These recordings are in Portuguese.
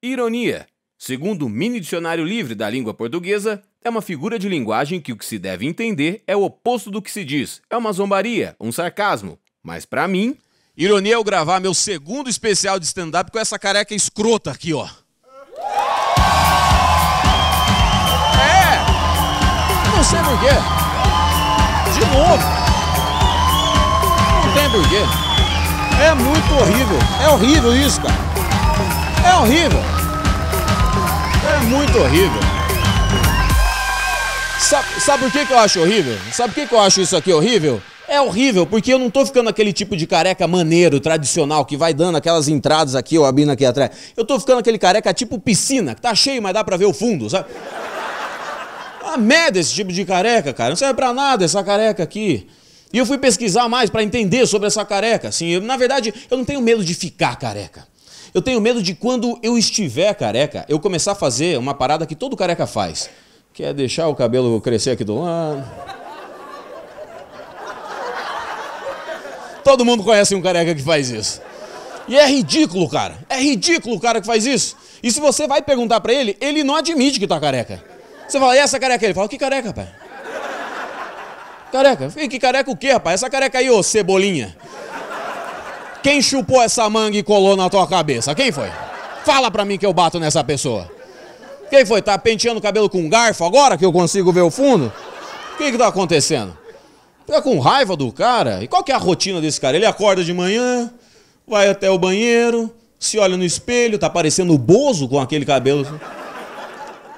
Ironia, segundo o mini dicionário livre da língua portuguesa, é uma figura de linguagem que o que se deve entender é o oposto do que se diz. É uma zombaria, um sarcasmo. Mas para mim, ironia é eu gravar meu segundo especial de stand-up com essa careca escrota aqui, ó. É! Não sei porquê. De novo. Não tem porquê. É muito horrível. É horrível isso, cara. É horrível. É muito horrível. Sabe, sabe por que, que eu acho horrível? Sabe por que, que eu acho isso aqui horrível? É horrível, porque eu não tô ficando aquele tipo de careca maneiro, tradicional, que vai dando aquelas entradas aqui, a abrindo aqui atrás. Eu tô ficando aquele careca tipo piscina, que tá cheio, mas dá pra ver o fundo, sabe? Uma ah, merda esse tipo de careca, cara. Não serve pra nada essa careca aqui. E eu fui pesquisar mais para entender sobre essa careca, assim. Eu, na verdade, eu não tenho medo de ficar careca. Eu tenho medo de quando eu estiver careca, eu começar a fazer uma parada que todo careca faz, que é deixar o cabelo crescer aqui do lado. Todo mundo conhece um careca que faz isso. E é ridículo, cara. É ridículo o cara que faz isso. E se você vai perguntar para ele, ele não admite que tá careca. Você fala, e essa careca? Ele fala, que careca, pai? Careca. E que careca o quê, rapaz? Essa careca aí, ô cebolinha. Quem chupou essa manga e colou na tua cabeça? Quem foi? Fala pra mim que eu bato nessa pessoa. Quem foi? Tá penteando o cabelo com um garfo agora que eu consigo ver o fundo? O que que tá acontecendo? Fica com raiva do cara? E qual que é a rotina desse cara? Ele acorda de manhã, vai até o banheiro, se olha no espelho, tá parecendo o Bozo com aquele cabelo.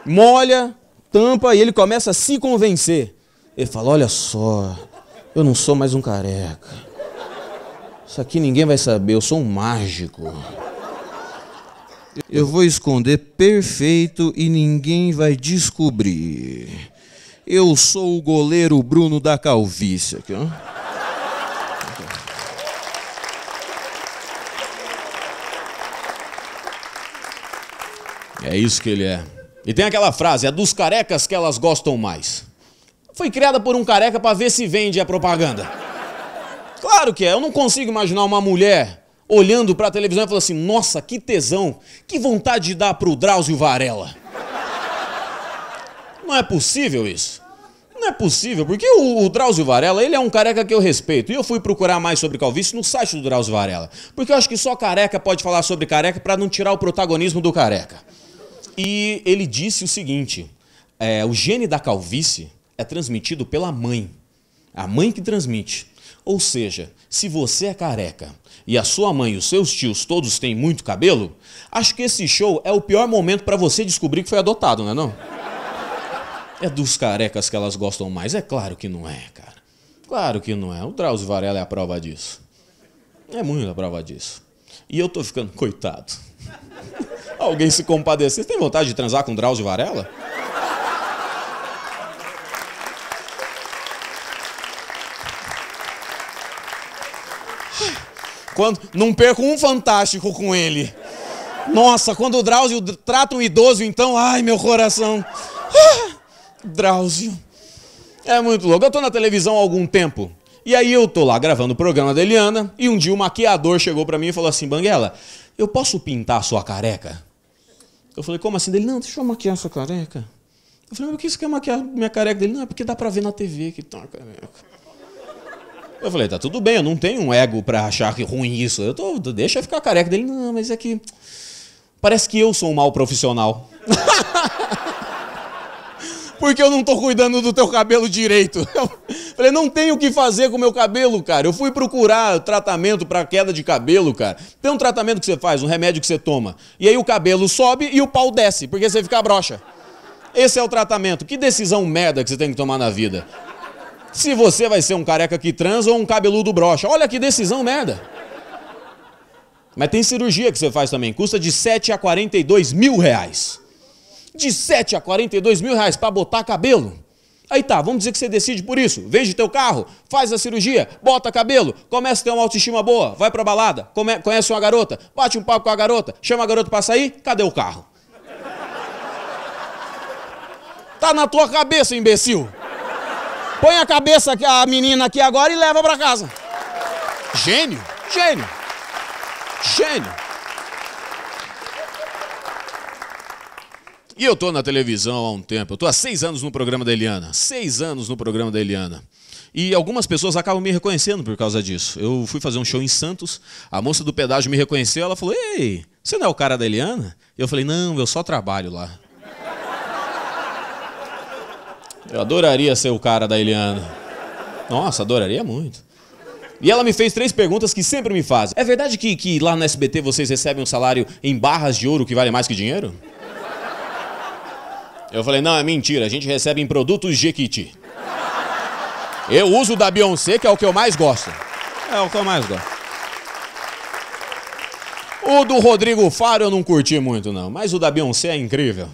Molha, tampa e ele começa a se convencer. Ele fala: Olha só, eu não sou mais um careca. Isso aqui ninguém vai saber, eu sou um mágico. Eu vou esconder perfeito e ninguém vai descobrir. Eu sou o goleiro Bruno da Calvície. Aqui, ó. É isso que ele é. E tem aquela frase: é dos carecas que elas gostam mais. Foi criada por um careca para ver se vende a propaganda. Claro que é. Eu não consigo imaginar uma mulher olhando para a televisão e falando assim: nossa, que tesão, que vontade de dar pro Drauzio Varela. Não é possível isso. Não é possível, porque o, o Drauzio Varela, ele é um careca que eu respeito. E eu fui procurar mais sobre calvície no site do Drauzio Varela. Porque eu acho que só careca pode falar sobre careca para não tirar o protagonismo do careca. E ele disse o seguinte: é, o gene da calvície é transmitido pela mãe. A mãe que transmite. Ou seja, se você é careca e a sua mãe e os seus tios todos têm muito cabelo, acho que esse show é o pior momento para você descobrir que foi adotado, não é não? É dos carecas que elas gostam mais, é claro que não é, cara. Claro que não é. O Drauzio Varela é a prova disso. É muito a prova disso. E eu tô ficando coitado. Alguém se compadecer. Você tem vontade de transar com o Drauzio Varela? Quando, não perco um fantástico com ele. Nossa, quando o Drauzio trata um idoso, então, ai meu coração. Ah, Drauzio. É muito louco. Eu tô na televisão há algum tempo. E aí eu tô lá gravando o programa da Eliana e um dia o um maquiador chegou para mim e falou assim: "Banguela, eu posso pintar a sua careca?" Eu falei: "Como assim?" Ele: "Não, deixa eu maquiar a sua careca." Eu falei: "Mas o que você quer maquiar minha careca dele?" "Não, é porque dá para ver na TV que tá uma careca." Eu falei, tá tudo bem, eu não tenho um ego pra achar ruim isso. Eu tô, deixa eu ficar careca dele. Não, mas é que. Parece que eu sou um mau profissional. Porque eu não tô cuidando do teu cabelo direito. Eu falei, não tenho o que fazer com o meu cabelo, cara. Eu fui procurar tratamento para queda de cabelo, cara. Tem um tratamento que você faz, um remédio que você toma. E aí o cabelo sobe e o pau desce, porque você fica broxa. Esse é o tratamento. Que decisão merda que você tem que tomar na vida se você vai ser um careca que transa ou um cabeludo brocha. Olha que decisão merda. Mas tem cirurgia que você faz também, custa de 7 a 42 mil reais. De 7 a 42 mil reais para botar cabelo. Aí tá, vamos dizer que você decide por isso. Vende teu carro, faz a cirurgia, bota cabelo, começa a ter uma autoestima boa, vai pra balada, come, conhece uma garota, bate um papo com a garota, chama a garota pra sair, cadê o carro? Tá na tua cabeça, imbecil! Põe a cabeça, a menina aqui agora e leva para casa. Gênio, gênio, gênio. E eu tô na televisão há um tempo. Eu tô há seis anos no programa da Eliana. Seis anos no programa da Eliana. E algumas pessoas acabam me reconhecendo por causa disso. Eu fui fazer um show em Santos, a moça do pedágio me reconheceu, ela falou: Ei, você não é o cara da Eliana? Eu falei: Não, eu só trabalho lá. Eu adoraria ser o cara da Eliana. Nossa, adoraria muito. E ela me fez três perguntas que sempre me fazem. É verdade que, que lá no SBT vocês recebem um salário em barras de ouro que vale mais que dinheiro? Eu falei, não, é mentira, a gente recebe em produtos Jequiti. Eu uso da Beyoncé, que é o que eu mais gosto. É o que eu mais gosto. O do Rodrigo Faro eu não curti muito, não, mas o da Beyoncé é incrível.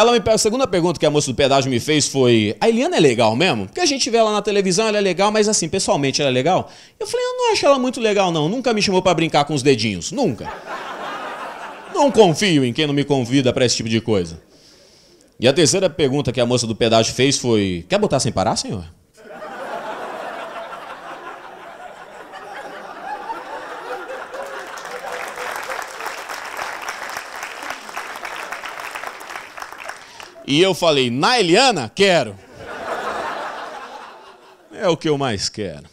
Ela me a segunda pergunta que a moça do pedágio me fez foi: "A Eliana é legal mesmo?" Porque a gente vê ela na televisão, ela é legal, mas assim, pessoalmente ela é legal? Eu falei: "Eu não acho ela muito legal não, nunca me chamou para brincar com os dedinhos, nunca." Não confio em quem não me convida para esse tipo de coisa. E a terceira pergunta que a moça do pedágio fez foi: "Quer botar sem parar, senhor?" E eu falei, na Eliana, quero. É o que eu mais quero.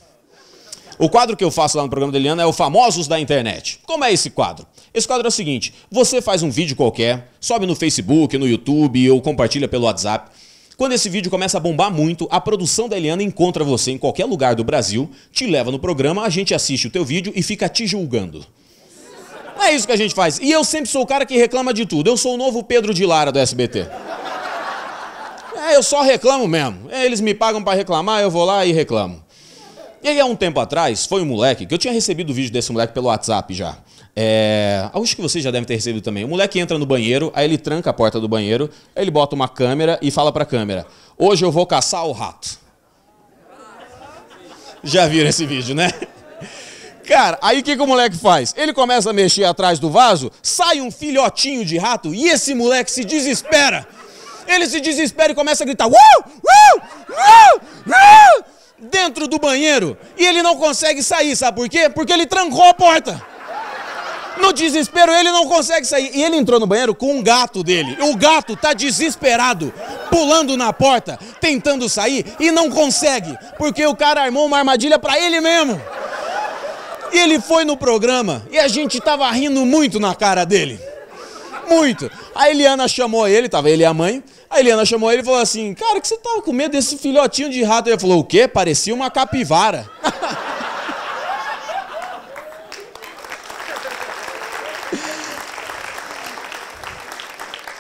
O quadro que eu faço lá no programa da Eliana é o Famosos da Internet. Como é esse quadro? Esse quadro é o seguinte: você faz um vídeo qualquer, sobe no Facebook, no YouTube ou compartilha pelo WhatsApp. Quando esse vídeo começa a bombar muito, a produção da Eliana encontra você em qualquer lugar do Brasil, te leva no programa, a gente assiste o teu vídeo e fica te julgando. É isso que a gente faz. E eu sempre sou o cara que reclama de tudo. Eu sou o novo Pedro de Lara do SBT. Ah, eu só reclamo mesmo. É, eles me pagam para reclamar, eu vou lá e reclamo. E aí, há um tempo atrás, foi um moleque, que eu tinha recebido o vídeo desse moleque pelo WhatsApp já. É, acho que vocês já devem ter recebido também. O moleque entra no banheiro, aí ele tranca a porta do banheiro, aí ele bota uma câmera e fala pra câmera: Hoje eu vou caçar o rato. Já viram esse vídeo, né? Cara, aí o que, que o moleque faz? Ele começa a mexer atrás do vaso, sai um filhotinho de rato e esse moleque se desespera. Ele se desespera e começa a gritar: uh, uh, uh, uh, dentro do banheiro. E ele não consegue sair, sabe por quê? Porque ele trancou a porta. No desespero, ele não consegue sair. E ele entrou no banheiro com um gato dele. O gato tá desesperado, pulando na porta, tentando sair e não consegue, porque o cara armou uma armadilha para ele mesmo. E ele foi no programa e a gente tava rindo muito na cara dele muito. A Eliana chamou ele, tava ele e a mãe. A Eliana chamou ele e falou assim: Cara, que você tava tá com medo desse filhotinho de rato? Ele falou: O quê? Parecia uma capivara.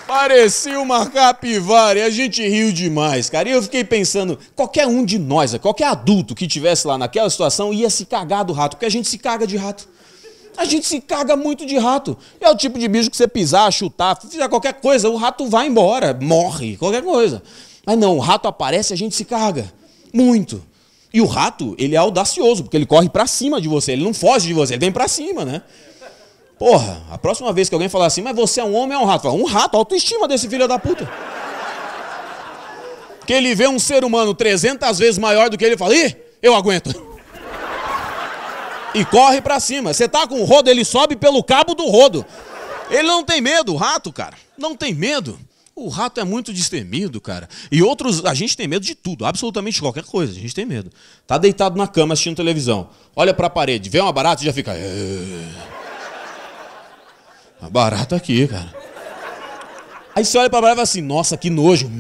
Parecia uma capivara e a gente riu demais, cara. E eu fiquei pensando, qualquer um de nós, qualquer adulto que tivesse lá naquela situação ia se cagar do rato, porque a gente se caga de rato. A gente se caga muito de rato. É o tipo de bicho que você pisar, chutar, fizer qualquer coisa, o rato vai embora, morre, qualquer coisa. Mas não, o rato aparece a gente se caga. Muito. E o rato, ele é audacioso, porque ele corre para cima de você, ele não foge de você, ele vem para cima, né? Porra, a próxima vez que alguém falar assim, mas você é um homem ou é um rato? Fala, um rato, autoestima desse filho da puta. Que ele vê um ser humano 300 vezes maior do que ele e fala, ih, eu aguento e corre para cima. Você tá com o rodo, ele sobe pelo cabo do rodo. Ele não tem medo, o rato, cara. Não tem medo. O rato é muito destemido, cara. E outros, a gente tem medo de tudo, absolutamente qualquer coisa, a gente tem medo. Tá deitado na cama assistindo televisão, olha para a parede, vê uma barata e já fica. A barata aqui, cara. Aí você olha pra barata e fala assim: nossa, que nojo.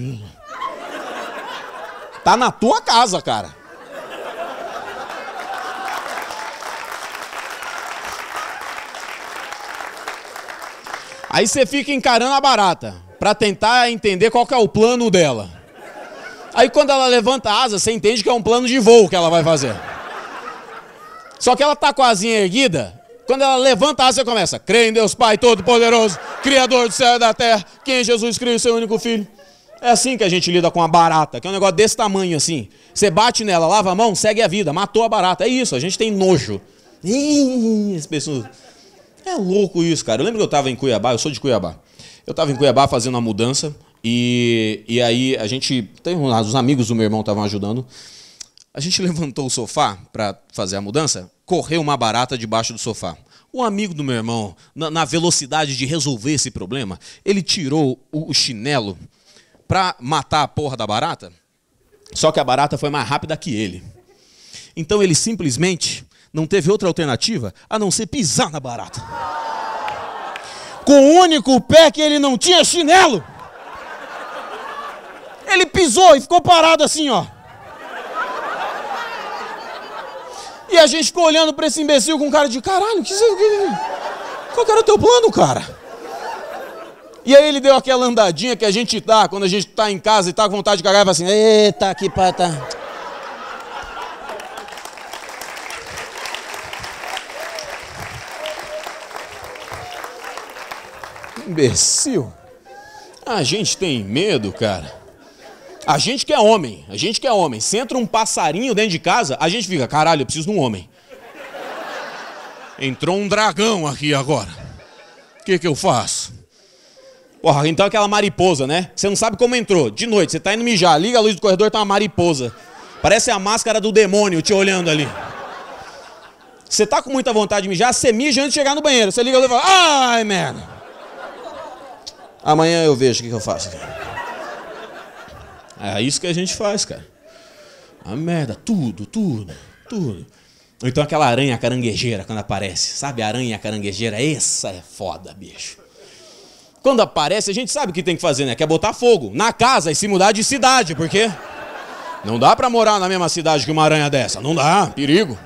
Tá na tua casa, cara. Aí você fica encarando a barata para tentar entender qual que é o plano dela. Aí quando ela levanta a asa, você entende que é um plano de voo que ela vai fazer. Só que ela tá com a asinha erguida, quando ela levanta a asa, você começa: "Creio em Deus Pai todo-poderoso, criador do céu e da terra, quem é Jesus Cristo, seu único filho". É assim que a gente lida com a barata, que é um negócio desse tamanho assim. Você bate nela, lava a mão, segue a vida, matou a barata. É isso, a gente tem nojo. Ih, as pessoas é louco isso, cara. Eu lembro que eu tava em Cuiabá, eu sou de Cuiabá. Eu tava em Cuiabá fazendo uma mudança e, e aí a gente. Tem, os amigos do meu irmão estavam ajudando. A gente levantou o sofá para fazer a mudança, correu uma barata debaixo do sofá. O amigo do meu irmão, na, na velocidade de resolver esse problema, ele tirou o, o chinelo para matar a porra da barata. Só que a barata foi mais rápida que ele. Então ele simplesmente não teve outra alternativa a não ser pisar na barata. Com o único pé que ele não tinha é chinelo. Ele pisou e ficou parado assim, ó. E a gente ficou olhando pra esse imbecil com cara de caralho, que, que, qual era o teu plano, cara? E aí ele deu aquela andadinha que a gente dá quando a gente tá em casa e tá com vontade de cagar e fala assim, eita, que pata. Imbecil. A gente tem medo, cara. A gente que é homem, a gente que é homem. Se entra um passarinho dentro de casa, a gente fica, caralho, eu preciso de um homem. Entrou um dragão aqui agora. O que, que eu faço? Porra, então é aquela mariposa, né? Você não sabe como entrou. De noite, você tá indo mijar, liga a luz do corredor, tá uma mariposa. Parece a máscara do demônio te olhando ali. Você tá com muita vontade de mijar, você mija antes de chegar no banheiro. Você liga a luz e fala, ai, merda. Amanhã eu vejo o que, que eu faço. É isso que a gente faz, cara. A merda, tudo, tudo, tudo. Ou então aquela aranha caranguejeira quando aparece. Sabe, a aranha caranguejeira? Essa é foda, bicho. Quando aparece, a gente sabe o que tem que fazer, né? Que é botar fogo na casa e se mudar de cidade, porque não dá pra morar na mesma cidade que uma aranha dessa. Não dá, perigo.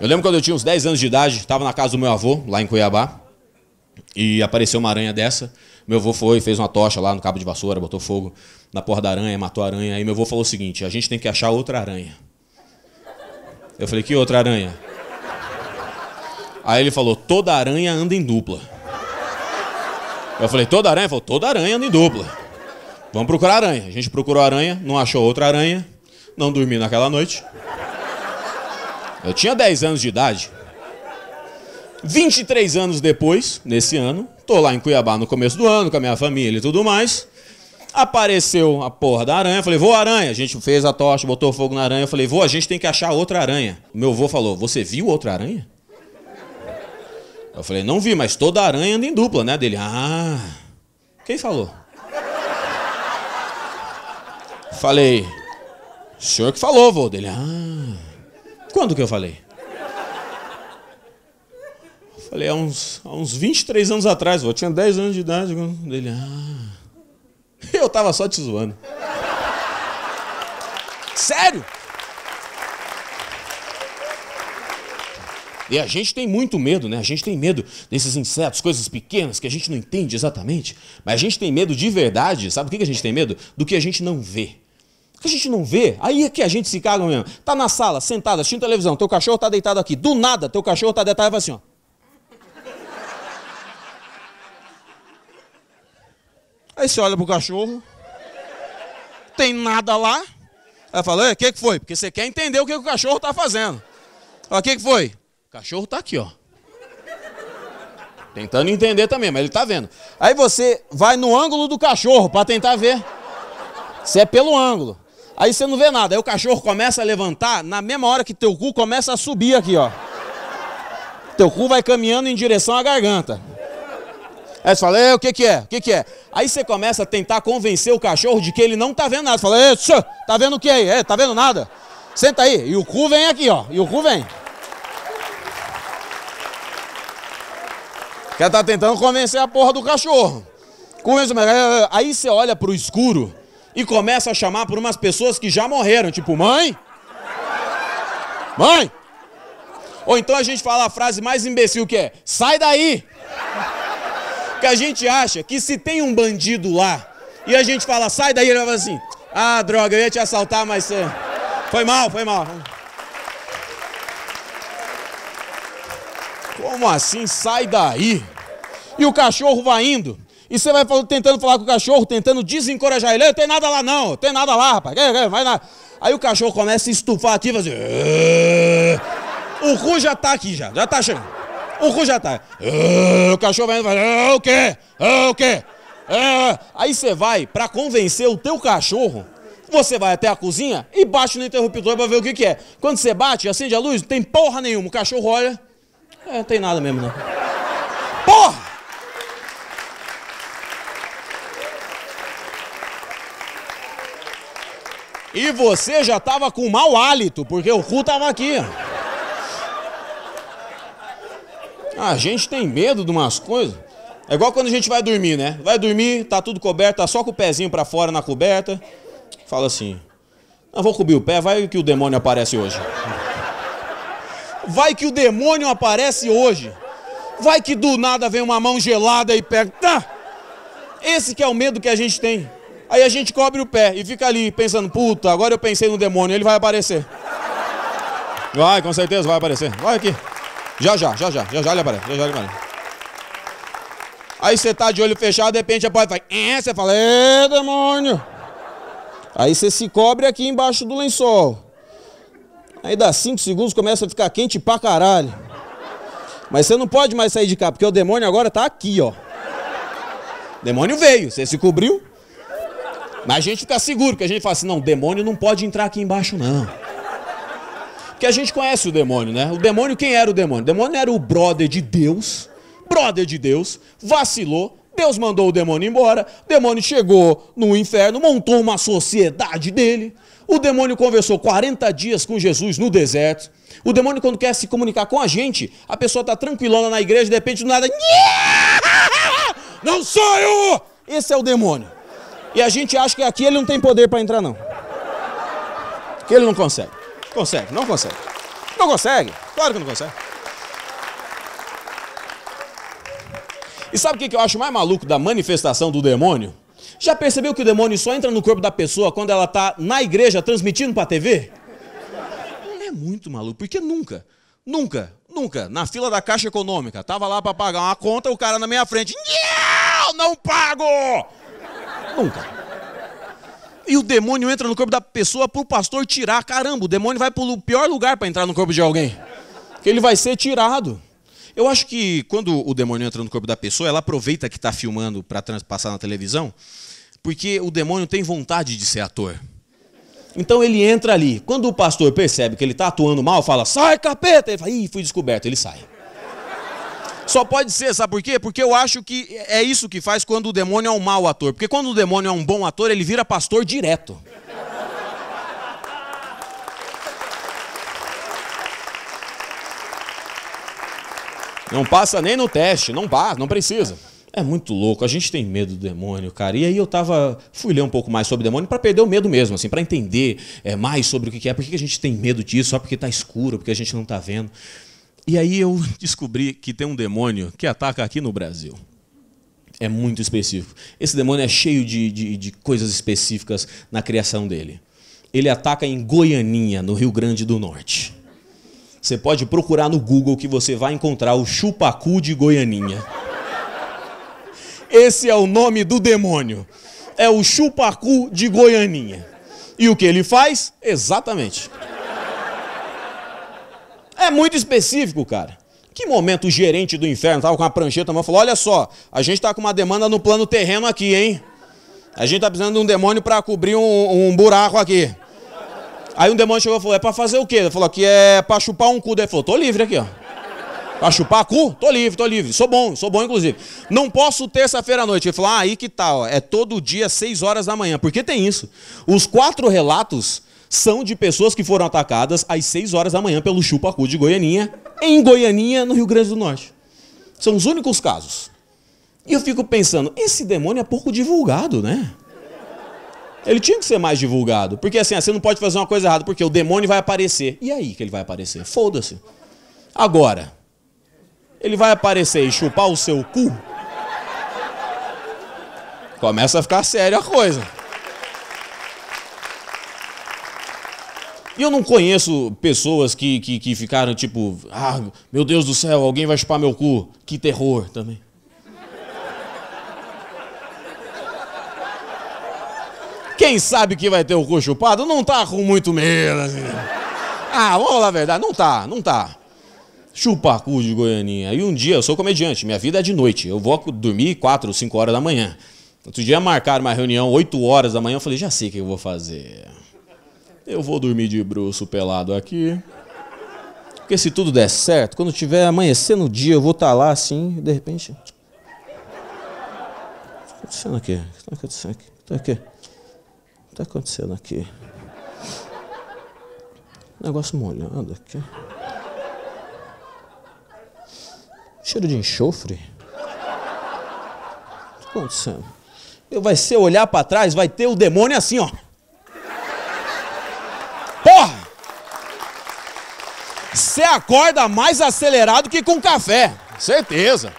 Eu lembro quando eu tinha uns 10 anos de idade, estava na casa do meu avô, lá em Cuiabá, e apareceu uma aranha dessa. Meu avô foi, fez uma tocha lá no cabo de vassoura, botou fogo na porra da aranha, matou a aranha. Aí meu avô falou o seguinte: a gente tem que achar outra aranha. Eu falei: que outra aranha? Aí ele falou: toda aranha anda em dupla. Eu falei: toda aranha? Ele falou: toda aranha anda em dupla. Vamos procurar aranha. A gente procurou aranha, não achou outra aranha, não dormi naquela noite. Eu tinha 10 anos de idade. 23 anos depois, nesse ano, tô lá em Cuiabá no começo do ano, com a minha família e tudo mais. Apareceu a porra da aranha, falei, vou aranha. A gente fez a tocha, botou fogo na aranha. Eu falei, vou, a gente tem que achar outra aranha. Meu avô falou, você viu outra aranha? Eu falei, não vi, mas toda aranha anda em dupla, né? Dele, ah. Quem falou? Falei, o senhor que falou, vô. Dele, ah. Quando que eu falei? Falei, há uns, há uns 23 anos atrás, eu tinha 10 anos de idade. Ele, ah. Eu tava só te zoando. Sério? E a gente tem muito medo, né? A gente tem medo desses insetos, coisas pequenas que a gente não entende exatamente. Mas a gente tem medo de verdade. Sabe o que a gente tem medo? Do que a gente não vê. O que a gente não vê, aí é que a gente se caga mesmo. Tá na sala, sentado, assistindo televisão, teu cachorro tá deitado aqui. Do nada, teu cachorro tá deitado e vai assim, ó. Aí você olha pro cachorro, tem nada lá. Aí fala, o que, que foi? Porque você quer entender o que, que o cachorro tá fazendo. O que, que foi? O cachorro tá aqui, ó. Tentando entender também, mas ele tá vendo. Aí você vai no ângulo do cachorro para tentar ver. Você é pelo ângulo. Aí você não vê nada. Aí o cachorro começa a levantar na mesma hora que teu cu começa a subir aqui, ó. Teu cu vai caminhando em direção à garganta. Aí você fala, é, o que que é? O que que é? Aí você começa a tentar convencer o cachorro de que ele não tá vendo nada. Você fala, é, tá vendo o que aí? É, tá vendo nada? Senta aí. E o cu vem aqui, ó. E o cu vem. Quer tá tentando convencer a porra do cachorro. É, aí você olha pro escuro e começa a chamar por umas pessoas que já morreram. Tipo, mãe? Mãe? Ou então a gente fala a frase mais imbecil que é, sai daí! que a gente acha que se tem um bandido lá e a gente fala, sai daí, ele vai falar assim, ah, droga, eu ia te assaltar, mas você... Eh, foi mal, foi mal. Como assim? Sai daí. E o cachorro vai indo. E você vai tentando falar com o cachorro, tentando desencorajar ele. Tem nada lá não, tem nada lá, rapaz. Vai lá. Aí o cachorro começa a estufar aqui, fazer. O cu já tá aqui já, já tá chegando. O cu já tá. Ah, o cachorro vai. Ah, o quê? Ah, o quê? Aí você vai, para convencer o teu cachorro, você vai até a cozinha e bate no interruptor para ver o que, que é. Quando você bate, acende a luz, não tem porra nenhuma. O cachorro olha. É, não tem nada mesmo, não. Porra! E você já tava com mau hálito, porque o cu tava aqui. Ah, a gente tem medo de umas coisas. É igual quando a gente vai dormir, né? Vai dormir, tá tudo coberto, tá só com o pezinho para fora na coberta. Fala assim: "Não vou cobrir o pé, vai que o demônio aparece hoje". Vai que o demônio aparece hoje. Vai que do nada vem uma mão gelada e pega. Tá. Esse que é o medo que a gente tem. Aí a gente cobre o pé e fica ali pensando, puta, agora eu pensei no demônio, ele vai aparecer. Vai, com certeza vai aparecer. Vai aqui. Já, já, já, já, já, já ele para já, já ele Aí você tá de olho fechado, de repente a porta faz, é, você fala, é demônio. Aí você se cobre aqui embaixo do lençol. Aí dá cinco segundos, começa a ficar quente pra caralho. Mas você não pode mais sair de cá, porque o demônio agora tá aqui, ó. demônio veio, você se cobriu. Mas a gente fica seguro, porque a gente fala assim, não, demônio não pode entrar aqui embaixo, não. Porque a gente conhece o demônio, né? O demônio, quem era o demônio? O demônio era o brother de Deus, brother de Deus, vacilou, Deus mandou o demônio embora, o demônio chegou no inferno, montou uma sociedade dele. O demônio conversou 40 dias com Jesus no deserto. O demônio, quando quer se comunicar com a gente, a pessoa está tranquilona na igreja, de repente, do nada. Não sou eu! Esse é o demônio. E a gente acha que aqui ele não tem poder para entrar, não. Que ele não consegue. Consegue, não consegue. Não consegue, claro que não consegue. E sabe o que eu acho mais maluco da manifestação do demônio? Já percebeu que o demônio só entra no corpo da pessoa quando ela está na igreja transmitindo para a TV? Não é muito maluco, porque nunca, nunca, nunca, na fila da Caixa Econômica, tava lá para pagar uma conta, o cara na minha frente, não pago! Nunca e o demônio entra no corpo da pessoa para o pastor tirar. Caramba, o demônio vai para o pior lugar para entrar no corpo de alguém. Que ele vai ser tirado. Eu acho que quando o demônio entra no corpo da pessoa, ela aproveita que está filmando para passar na televisão, porque o demônio tem vontade de ser ator. Então ele entra ali. Quando o pastor percebe que ele está atuando mal, fala: sai, capeta! Ele fala: ih, fui descoberto. Ele sai. Só pode ser, sabe por quê? Porque eu acho que é isso que faz quando o demônio é um mau ator. Porque quando o demônio é um bom ator, ele vira pastor direto. Não passa nem no teste, não passa, não precisa. É muito louco, a gente tem medo do demônio, cara. E aí eu tava, fui ler um pouco mais sobre o demônio para perder o medo mesmo, assim, para entender é, mais sobre o que é, por que a gente tem medo disso, só porque tá escuro, porque a gente não tá vendo. E aí eu descobri que tem um demônio que ataca aqui no Brasil. É muito específico. Esse demônio é cheio de, de, de coisas específicas na criação dele. Ele ataca em Goianinha, no Rio Grande do Norte. Você pode procurar no Google que você vai encontrar o chupacu de Goianinha. Esse é o nome do demônio. É o chupacu de Goianinha. E o que ele faz? Exatamente. É muito específico, cara. Que momento o gerente do inferno estava com a prancheta na mão e falou: Olha só, a gente está com uma demanda no plano terreno aqui, hein? A gente está precisando de um demônio para cobrir um, um, buraco aqui. Aí um demônio chegou e falou: É para fazer o quê? Ele falou: Aqui é para chupar um cu. Ele falou: Tô livre aqui, ó. Pra chupar cu? Tô livre, tô livre. Sou bom, sou bom, inclusive. Não posso terça-feira à noite. Ele falou: ah, aí que tal? Tá, é todo dia, seis horas da manhã. Porque tem isso. Os quatro relatos são de pessoas que foram atacadas às 6 horas da manhã pelo chupacu de Goianinha, em Goianinha, no Rio Grande do Norte. São os únicos casos. E eu fico pensando, esse demônio é pouco divulgado, né? Ele tinha que ser mais divulgado. Porque assim, ah, você não pode fazer uma coisa errada, porque o demônio vai aparecer. E aí que ele vai aparecer? Foda-se. Agora, ele vai aparecer e chupar o seu cu? Começa a ficar séria a coisa. E eu não conheço pessoas que, que, que ficaram tipo, ah, meu Deus do céu, alguém vai chupar meu cu. Que terror também. Quem sabe que vai ter o cu chupado não tá com muito medo. Assim. Ah, vamos lá, verdade, não tá, não tá. Chupa cu de Goianinha. E um dia, eu sou comediante, minha vida é de noite. Eu vou dormir 4, 5 horas da manhã. Outro dia marcaram uma reunião, 8 horas da manhã, eu falei, já sei o que eu vou fazer. Eu vou dormir de bruxo pelado aqui. Porque se tudo der certo, quando tiver amanhecendo o dia, eu vou estar tá lá assim, e de repente. O que está acontecendo aqui? O que está acontecendo aqui? O que está tá acontecendo aqui? Negócio molhado aqui. Cheiro de enxofre? O que está acontecendo? Vai ser olhar para trás, vai ter o demônio assim, ó. Porra! Você acorda mais acelerado que com café. Certeza.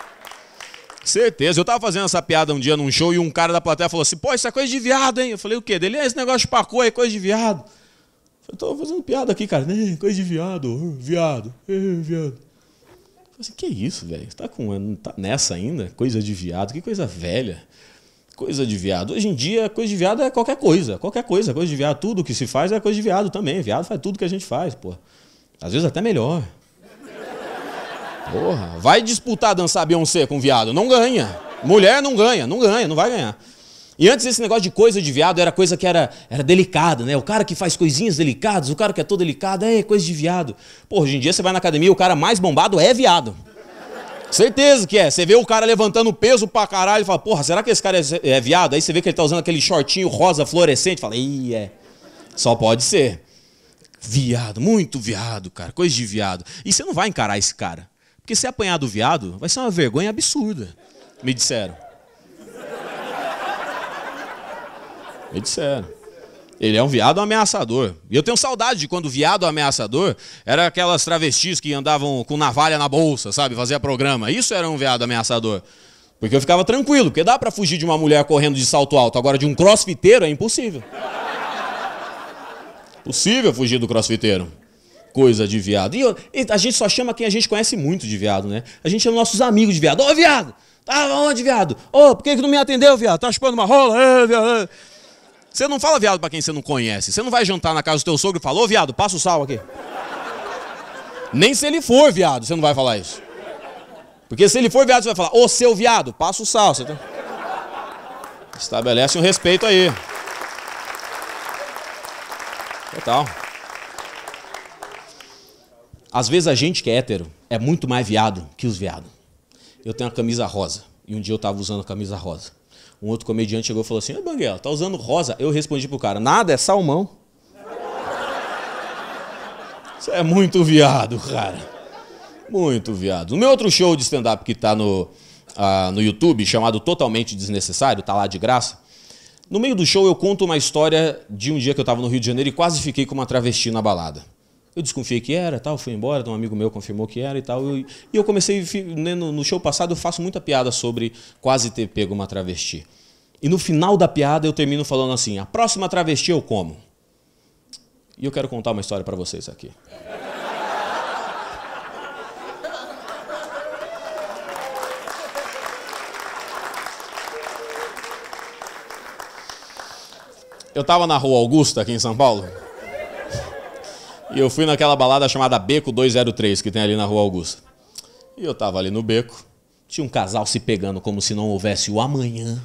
Certeza. Eu tava fazendo essa piada um dia num show e um cara da plateia falou assim: pô, isso é coisa de viado, hein? Eu falei: o quê? Dele é esse negócio de pacô, é coisa de viado. Eu tô fazendo piada aqui, cara. Né? Coisa de viado, uh, viado, uh, viado. Eu falei assim, que isso, velho? Você tá, com, tá nessa ainda? Coisa de viado, que coisa velha coisa de viado. Hoje em dia, coisa de viado é qualquer coisa. Qualquer coisa, coisa de viado. Tudo que se faz é coisa de viado também. Viado faz tudo que a gente faz, pô. Às vezes até melhor. Porra, vai disputar dançar Beyoncé com viado. Não ganha. Mulher não ganha, não ganha, não vai ganhar. E antes esse negócio de coisa de viado era coisa que era, era delicada, né? O cara que faz coisinhas delicadas, o cara que é todo delicado, é coisa de viado. Pô, hoje em dia você vai na academia, o cara mais bombado é viado. Certeza que é. Você vê o cara levantando peso pra caralho e fala, porra, será que esse cara é, é viado? Aí você vê que ele tá usando aquele shortinho rosa fluorescente. Fala, ih, é. Só pode ser. Viado, muito viado, cara. Coisa de viado. E você não vai encarar esse cara. Porque se apanhar do viado, vai ser uma vergonha absurda. Me disseram. Me disseram. Ele é um viado ameaçador. E eu tenho saudade de quando o viado ameaçador era aquelas travestis que andavam com navalha na bolsa, sabe? Fazia programa. Isso era um viado ameaçador. Porque eu ficava tranquilo, porque dá para fugir de uma mulher correndo de salto alto. Agora, de um crossfiteiro é impossível. Possível fugir do crossfiteiro. Coisa de viado. E, eu, e a gente só chama quem a gente conhece muito de viado, né? A gente chama nossos amigos de viado. Ô, viado! Tava onde, viado? Ô, por que, que não me atendeu, viado? Tá chupando uma rola? Ô, viado. Você não fala viado para quem você não conhece. Você não vai jantar na casa do teu sogro e falou, ô viado, passa o sal aqui. Nem se ele for viado, você não vai falar isso. Porque se ele for viado, você vai falar, ô seu viado, passa o sal. Você tá... Estabelece um respeito aí. Total. Às vezes a gente que é hétero é muito mais viado que os viados. Eu tenho a camisa rosa. E um dia eu tava usando a camisa rosa. Um outro comediante chegou e falou assim: Ô Banguela, tá usando rosa? Eu respondi pro cara: Nada, é salmão. Isso é muito viado, cara. Muito viado. O meu outro show de stand-up que tá no, uh, no YouTube, chamado Totalmente Desnecessário, tá lá de graça. No meio do show eu conto uma história de um dia que eu tava no Rio de Janeiro e quase fiquei com uma travesti na balada. Eu desconfiei que era, tal, fui embora, então um amigo meu confirmou que era e tal. Eu, e eu comecei, né, no, no show passado, eu faço muita piada sobre quase ter pego uma travesti. E no final da piada eu termino falando assim: a próxima travesti eu como. E eu quero contar uma história para vocês aqui. Eu estava na Rua Augusta, aqui em São Paulo. E eu fui naquela balada chamada Beco 203, que tem ali na Rua Augusta. E eu tava ali no beco, tinha um casal se pegando como se não houvesse o amanhã.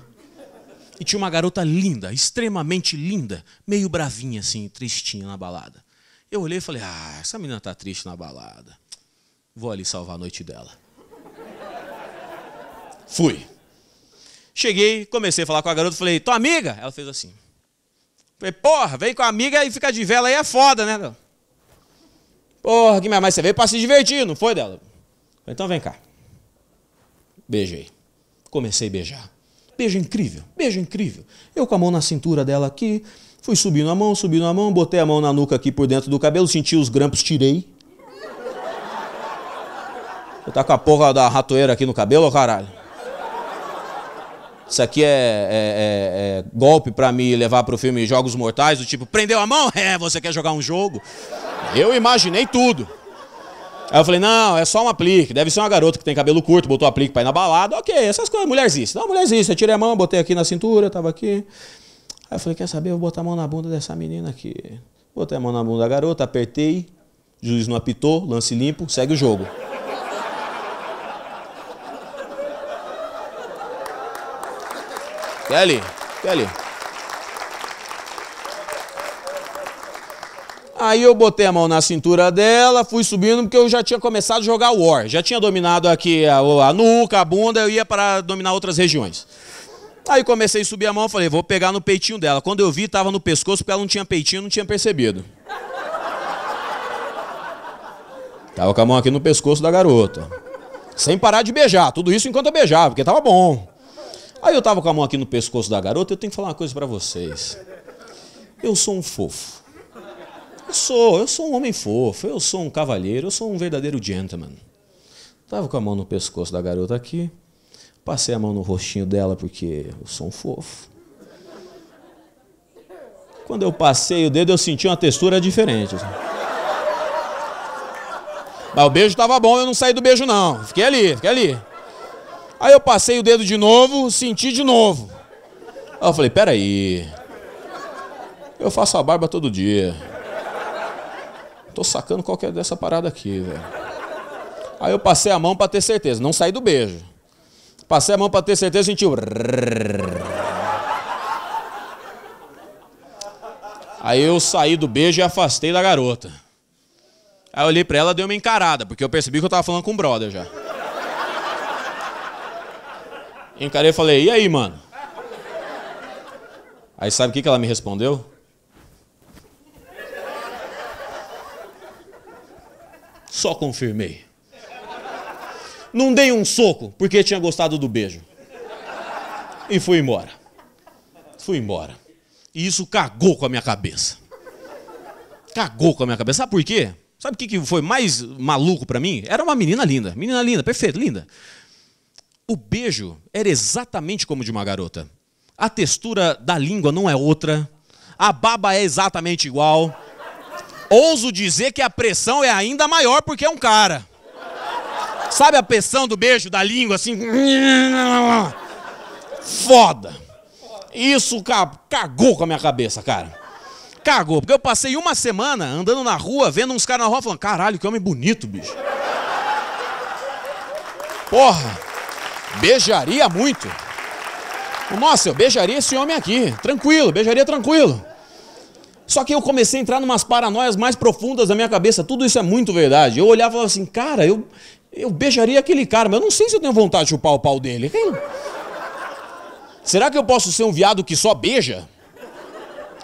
E tinha uma garota linda, extremamente linda, meio bravinha assim, tristinha na balada. Eu olhei e falei: "Ah, essa menina tá triste na balada. Vou ali salvar a noite dela." Fui. Cheguei, comecei a falar com a garota, falei: "Tua amiga?" Ela fez assim. Falei: "Porra, vem com a amiga e fica de vela aí é foda, né?" Porra, minha mas você veio pra se divertir, não foi dela? Então vem cá. Beijei. Comecei a beijar. Beijo incrível, beijo incrível. Eu com a mão na cintura dela aqui, fui subindo a mão, subindo a mão, botei a mão na nuca aqui por dentro do cabelo, senti os grampos, tirei. Eu tá com a porra da ratoeira aqui no cabelo, caralho. Isso aqui é, é, é, é golpe para me levar para o filme Jogos Mortais, do tipo, prendeu a mão? É, você quer jogar um jogo? Eu imaginei tudo. Aí eu falei, não, é só um aplique. Deve ser uma garota que tem cabelo curto, botou um aplique pra ir na balada. Ok, essas coisas, mulher existe. Não, mulher existe. Eu tirei a mão, botei aqui na cintura, tava aqui. Aí eu falei, quer saber, eu vou botar a mão na bunda dessa menina aqui. Botei a mão na bunda da garota, apertei. Juiz não apitou, lance limpo, segue o jogo. Kelly, Kelly. Aí eu botei a mão na cintura dela, fui subindo porque eu já tinha começado a jogar War. Já tinha dominado aqui a, a nuca, a bunda, eu ia para dominar outras regiões. Aí comecei a subir a mão, falei, vou pegar no peitinho dela. Quando eu vi, tava no pescoço, porque ela não tinha peitinho, não tinha percebido. Tava com a mão aqui no pescoço da garota. Sem parar de beijar, tudo isso enquanto eu beijava, porque tava bom. Aí eu tava com a mão aqui no pescoço da garota, eu tenho que falar uma coisa para vocês. Eu sou um fofo. Eu sou, eu sou um homem fofo, eu sou um cavalheiro, eu sou um verdadeiro gentleman. Tava com a mão no pescoço da garota aqui, passei a mão no rostinho dela porque eu sou um fofo. Quando eu passei o dedo, eu senti uma textura diferente. Mas o beijo tava bom, eu não saí do beijo não. Fiquei ali, fiquei ali. Aí eu passei o dedo de novo, senti de novo. Aí eu falei, peraí. Eu faço a barba todo dia. Tô sacando qualquer dessa parada aqui, velho. Aí eu passei a mão para ter certeza, não saí do beijo. Passei a mão para ter certeza, sentiu. Aí eu saí do beijo e afastei da garota. Aí eu olhei para ela, dei uma encarada, porque eu percebi que eu tava falando com um brother já. Encarei e falei, e aí, mano? Aí sabe o que, que ela me respondeu? Só confirmei. Não dei um soco porque tinha gostado do beijo. E fui embora. Fui embora. E isso cagou com a minha cabeça. Cagou com a minha cabeça. Sabe por quê? Sabe o que, que foi mais maluco para mim? Era uma menina linda. Menina linda, perfeito, linda. O beijo era exatamente como de uma garota. A textura da língua não é outra. A baba é exatamente igual. Ouso dizer que a pressão é ainda maior porque é um cara. Sabe a pressão do beijo da língua assim? Foda. Isso cagou com a minha cabeça, cara. Cagou, porque eu passei uma semana andando na rua, vendo uns caras na rua falando: caralho, que homem bonito, bicho. Porra. Beijaria muito. Nossa, eu beijaria esse homem aqui, tranquilo, beijaria tranquilo. Só que eu comecei a entrar numas paranoias mais profundas da minha cabeça. Tudo isso é muito verdade. Eu olhava e falava assim, cara, eu, eu beijaria aquele cara, mas eu não sei se eu tenho vontade de chupar o pau dele. Será que eu posso ser um viado que só beija?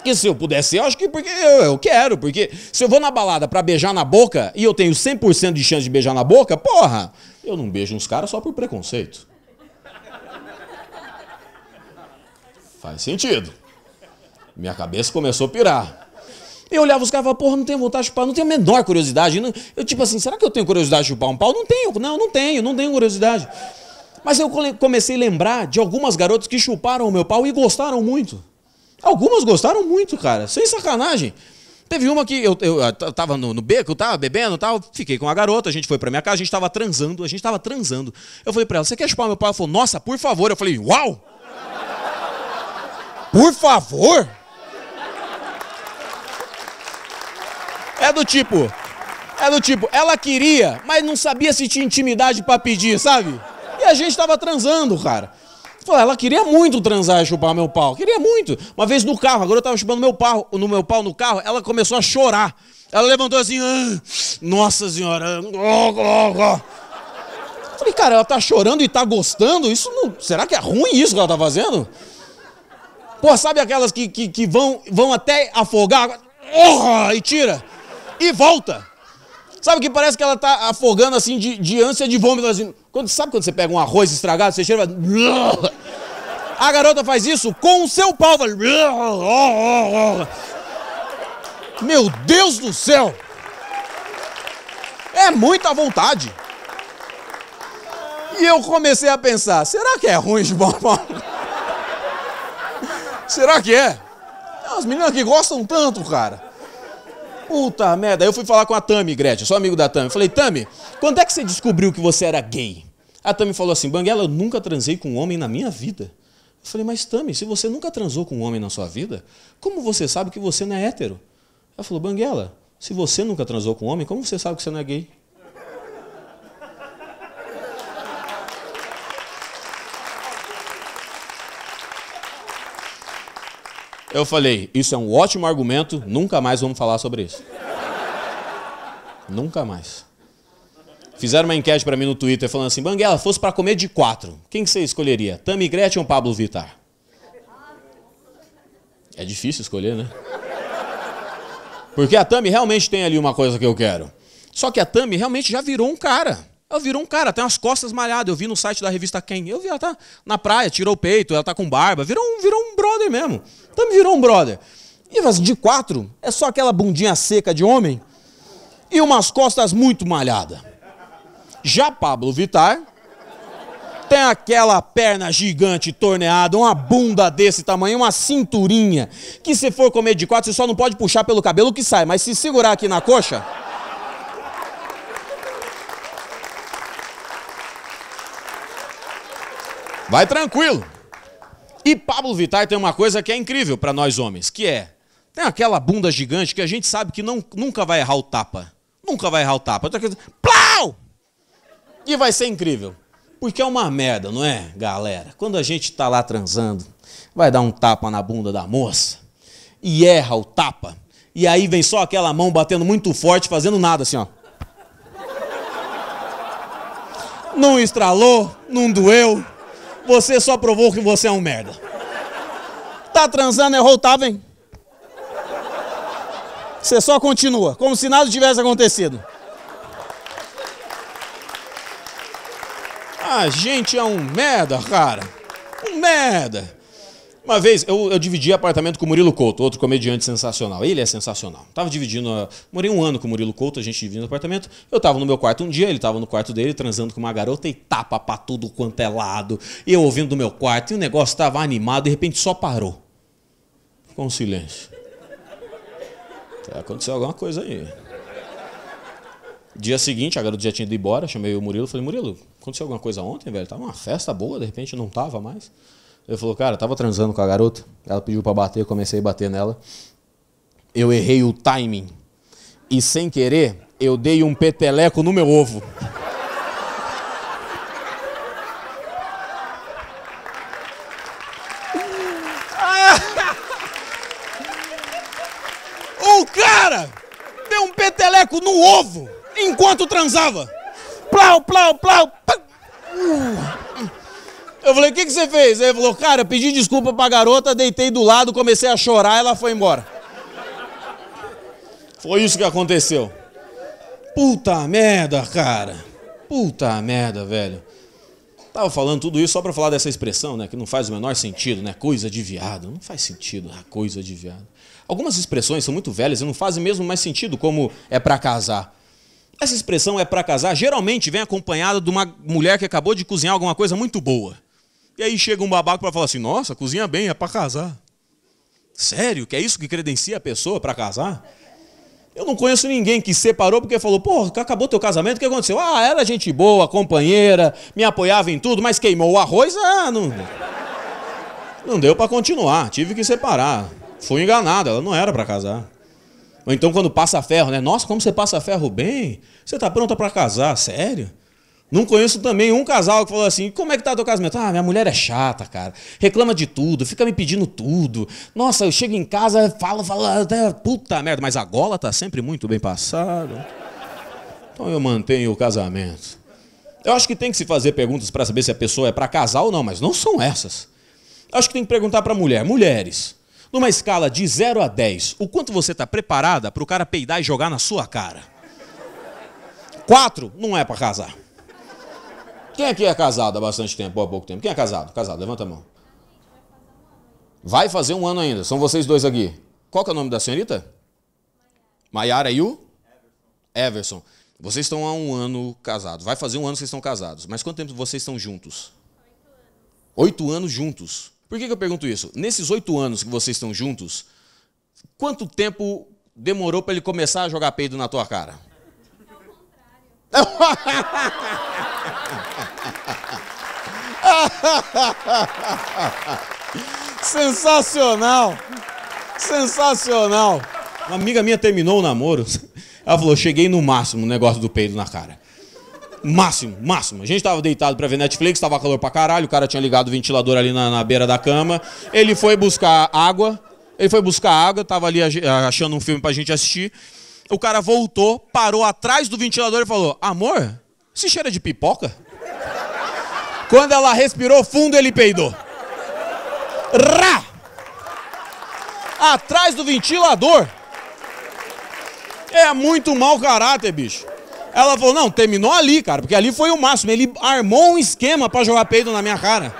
E se eu pudesse, eu acho que porque eu, eu, quero, porque se eu vou na balada para beijar na boca e eu tenho 100% de chance de beijar na boca, porra, eu não beijo uns caras só por preconceito. Faz sentido. Minha cabeça começou a pirar. Eu olhava os caras e falava, porra, não tenho vontade de chupar, não tenho a menor curiosidade. Eu, tipo assim, será que eu tenho curiosidade de chupar um pau? Não tenho, não, não tenho, não tenho curiosidade. Mas eu comecei a lembrar de algumas garotas que chuparam o meu pau e gostaram muito. Algumas gostaram muito, cara, sem sacanagem. Teve uma que eu, eu, eu tava no, no beco, eu tava bebendo tal, fiquei com a garota, a gente foi pra minha casa, a gente tava transando, a gente tava transando. Eu falei pra ela, você quer chupar meu pau? Ela falou, nossa, por favor. Eu falei, uau! Por favor? É do tipo. É do tipo, ela queria, mas não sabia se tinha intimidade para pedir, sabe? E a gente tava transando, cara. Ela queria muito transar e chupar meu pau. Queria muito. Uma vez no carro, agora eu tava chupando meu pau, no meu pau no carro, ela começou a chorar. Ela levantou assim, ah, nossa senhora. Oh, oh, oh. Falei, cara, ela tá chorando e tá gostando? Isso não. Será que é ruim isso que ela tá fazendo? Pô, sabe aquelas que, que, que vão, vão até afogar? Oh, e tira. E volta. Sabe que parece que ela tá afogando assim de, de ânsia de vômito. Assim. Quando, sabe quando você pega um arroz estragado, você cheira vai... A garota faz isso com o seu pau. Vai... Meu Deus do céu! É muita vontade. E eu comecei a pensar, será que é ruim de bom? Será que é? As é, meninas que gostam tanto, cara. Puta merda. Aí eu fui falar com a Tami, Gretchen, sou amigo da Tami. Falei, Tami, quando é que você descobriu que você era gay? A Tami falou assim, Banguela, eu nunca transei com um homem na minha vida. Eu falei, mas Tami, se você nunca transou com um homem na sua vida, como você sabe que você não é hétero? Ela falou, Banguela, se você nunca transou com um homem, como você sabe que você não é gay? Eu falei, isso é um ótimo argumento, nunca mais vamos falar sobre isso. nunca mais. Fizeram uma enquete para mim no Twitter falando assim: Banguela, fosse para comer de quatro, quem que você escolheria? Tammy Gretchen ou Pablo Vittar? É difícil escolher, né? Porque a Tammy realmente tem ali uma coisa que eu quero. Só que a Tammy realmente já virou um cara. Ela virou um cara, tem as costas malhadas. Eu vi no site da revista Quem. Eu vi, ela tá na praia, tirou o peito, ela tá com barba. Virou um, virou um brother mesmo. Então virou um brother. E mas de quatro, é só aquela bundinha seca de homem e umas costas muito malhadas. Já Pablo Vitar tem aquela perna gigante torneada, uma bunda desse tamanho, uma cinturinha, que se for comer de quatro, você só não pode puxar pelo cabelo que sai, mas se segurar aqui na coxa. Vai tranquilo. E Pablo Vittar tem uma coisa que é incrível para nós homens, que é tem aquela bunda gigante que a gente sabe que não, nunca vai errar o tapa. Nunca vai errar o tapa. Plau! E vai ser incrível. Porque é uma merda, não é, galera? Quando a gente tá lá transando, vai dar um tapa na bunda da moça e erra o tapa. E aí vem só aquela mão batendo muito forte, fazendo nada assim, ó. Não estralou, não doeu. Você só provou que você é um merda. Tá transando, errou, é tá, vem. Você só continua, como se nada tivesse acontecido. A gente é um merda, cara. Um merda. Uma vez eu, eu dividi apartamento com o Murilo Couto, outro comediante sensacional. Ele é sensacional. Tava dividindo. A... Ah, morei um ano com o Murilo Couto, a gente dividindo apartamento. Eu tava no meu quarto um dia, ele tava no quarto dele, transando com uma garota e tapa pra tudo quanto é lado. E Eu ouvindo do meu quarto, e o negócio tava animado, de repente só parou. Ficou um silêncio. É, aconteceu alguma coisa aí. Dia seguinte, a garota já tinha ido embora, chamei o Murilo, falei, Murilo, aconteceu alguma coisa ontem, velho? Tava uma festa boa, de repente não tava mais. Ele falou, cara, eu tava transando com a garota, ela pediu para bater, eu comecei a bater nela. Eu errei o timing. E sem querer, eu dei um peteleco no meu ovo. O cara deu um peteleco no ovo enquanto transava. Plau, plau, plau. Uh. Eu falei, o que, que você fez? Ele falou, cara, pedi desculpa pra garota, deitei do lado, comecei a chorar, ela foi embora. Foi isso que aconteceu. Puta merda, cara. Puta merda, velho. Tava falando tudo isso só para falar dessa expressão, né? Que não faz o menor sentido, né? Coisa de viado. Não faz sentido, né? coisa de viado. Algumas expressões são muito velhas e não fazem mesmo mais sentido, como é para casar. Essa expressão é para casar geralmente vem acompanhada de uma mulher que acabou de cozinhar alguma coisa muito boa. E aí chega um babaco para falar assim: nossa, cozinha bem, é para casar. Sério? Que é isso que credencia a pessoa para casar? Eu não conheço ninguém que separou porque falou, pô, acabou teu casamento, o que aconteceu? Ah, era é gente boa, companheira, me apoiava em tudo, mas queimou o arroz, ah, não. Não deu para continuar, tive que separar. Fui enganado, ela não era para casar. Ou então quando passa ferro, né? Nossa, como você passa ferro bem? Você tá pronta para casar, sério? Não conheço também um casal que falou assim: como é que tá teu casamento? Ah, minha mulher é chata, cara. Reclama de tudo, fica me pedindo tudo. Nossa, eu chego em casa, falo, falo, até puta merda, mas a gola tá sempre muito bem passada. Então eu mantenho o casamento. Eu acho que tem que se fazer perguntas para saber se a pessoa é para casar ou não, mas não são essas. Eu acho que tem que perguntar para mulher. Mulheres, numa escala de 0 a 10, o quanto você tá preparada para o cara peidar e jogar na sua cara? 4 não é para casar. Quem aqui é casado há bastante tempo ou há pouco tempo? Quem é casado? Casado, levanta a mão. Vai fazer um ano ainda, são vocês dois aqui. Qual é o nome da senhorita? Maiara e o? Everson. Everson. Vocês estão há um ano casados. Vai fazer um ano que vocês estão casados. Mas quanto tempo vocês estão juntos? Oito anos. Oito anos juntos. Por que, que eu pergunto isso? Nesses oito anos que vocês estão juntos, quanto tempo demorou para ele começar a jogar peido na tua cara? É o contrário. Sensacional! Sensacional! Uma amiga minha terminou o namoro. Ela falou: cheguei no máximo o negócio do peido na cara. Máximo, máximo. A gente tava deitado pra ver Netflix, tava calor pra caralho, o cara tinha ligado o ventilador ali na, na beira da cama. Ele foi buscar água, ele foi buscar água, tava ali achando um filme pra gente assistir. O cara voltou, parou atrás do ventilador e falou: Amor, se cheira de pipoca? Quando ela respirou fundo, ele peidou. Rá! Atrás do ventilador. É muito mau caráter, bicho. Ela falou: não, terminou ali, cara, porque ali foi o máximo. Ele armou um esquema para jogar peido na minha cara.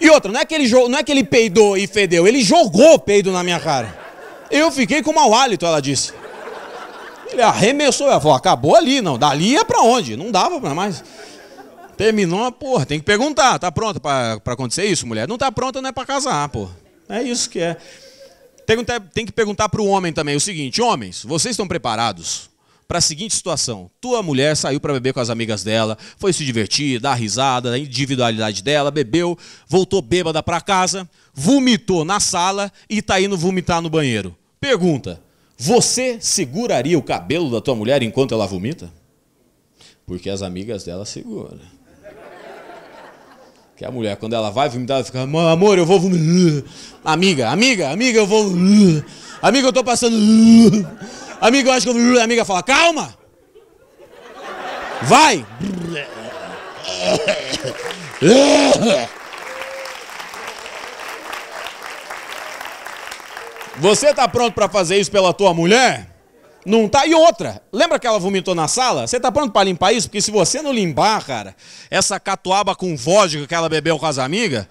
E outra, não é, que ele, não é que ele peidou e fedeu, ele jogou peido na minha cara. Eu fiquei com mau hálito, ela disse. Ele arremessou, ela falou: acabou ali, não. Dali é pra onde? Não dava pra mais. Terminou, porra, tem que perguntar. Tá pronta para acontecer isso, mulher? Não tá pronta, não é para casar, porra. É isso que é. Tem, tem que perguntar para o homem também o seguinte: homens, vocês estão preparados para a seguinte situação? Tua mulher saiu para beber com as amigas dela, foi se divertir, dar risada, da individualidade dela, bebeu, voltou bêbada para casa, vomitou na sala e tá indo vomitar no banheiro. Pergunta: você seguraria o cabelo da tua mulher enquanto ela vomita? Porque as amigas dela seguram. Né? Que a mulher, quando ela vai vomitar, ela fica, amor, eu vou vomitar. Amiga, amiga, amiga, eu vou. Amiga, eu tô passando. Amiga, eu acho que eu. Amiga fala, calma! Vai! Você tá pronto para fazer isso pela tua mulher? Não tá. E outra, lembra que ela vomitou na sala? Você tá pronto para limpar isso? Porque se você não limpar, cara, essa catuaba com vodka que ela bebeu com as amigas,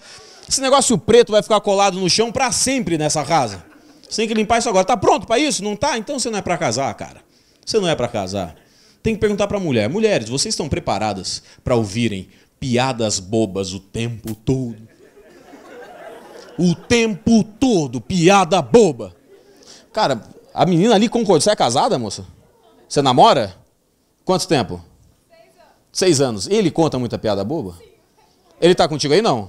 esse negócio preto vai ficar colado no chão para sempre nessa casa. Você tem que limpar isso agora. Tá pronto para isso? Não tá? Então você não é para casar, cara. Você não é para casar. Tem que perguntar para mulher. Mulheres, vocês estão preparadas para ouvirem piadas bobas o tempo todo? O tempo todo, piada boba. Cara, a menina ali concordou. Você é casada, moça? Você namora? Quanto tempo? Seis anos. Seis anos. E ele conta muita piada boba? Sim. Ele tá contigo aí, não? Não,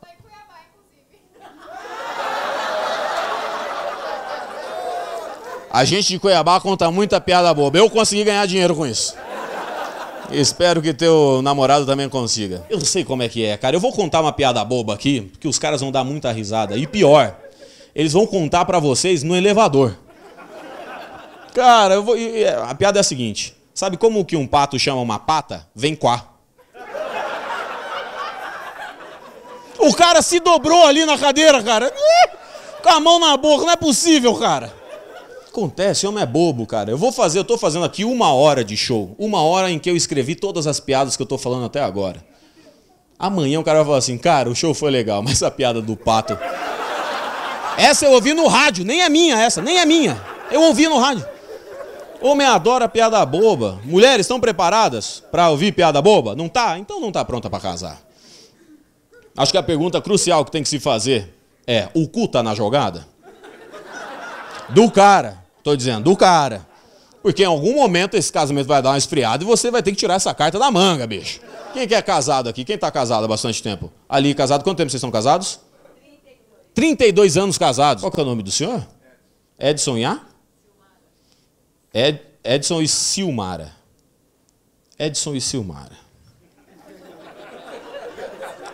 tá em Cuiabá, A gente de Cuiabá conta muita piada boba. Eu consegui ganhar dinheiro com isso. Espero que teu namorado também consiga. Eu sei como é que é, cara. Eu vou contar uma piada boba aqui, porque os caras vão dar muita risada. E pior, eles vão contar para vocês no elevador. Cara, eu vou. A piada é a seguinte: sabe como que um pato chama uma pata? Vem cá. O cara se dobrou ali na cadeira, cara. Com a mão na boca, não é possível, cara. Acontece, homem é bobo, cara. Eu vou fazer, eu tô fazendo aqui uma hora de show. Uma hora em que eu escrevi todas as piadas que eu tô falando até agora. Amanhã o cara vai falar assim, cara, o show foi legal, mas a piada do pato. Essa eu ouvi no rádio, nem é minha essa, nem é minha. Eu ouvi no rádio. Homem adora piada boba. Mulheres estão preparadas para ouvir piada boba? Não tá? Então não tá pronta para casar. Acho que a pergunta crucial que tem que se fazer é: o cu tá na jogada? Do cara, tô dizendo, do cara. Porque em algum momento esse casamento vai dar uma esfriada e você vai ter que tirar essa carta da manga, bicho. Quem que é casado aqui? Quem tá casado há bastante tempo? Ali, casado, quanto tempo vocês são casados? 32 anos casados. Qual que é o nome do senhor? Edson Yá? Ed, Edson e Silmara. Edson e Silmara.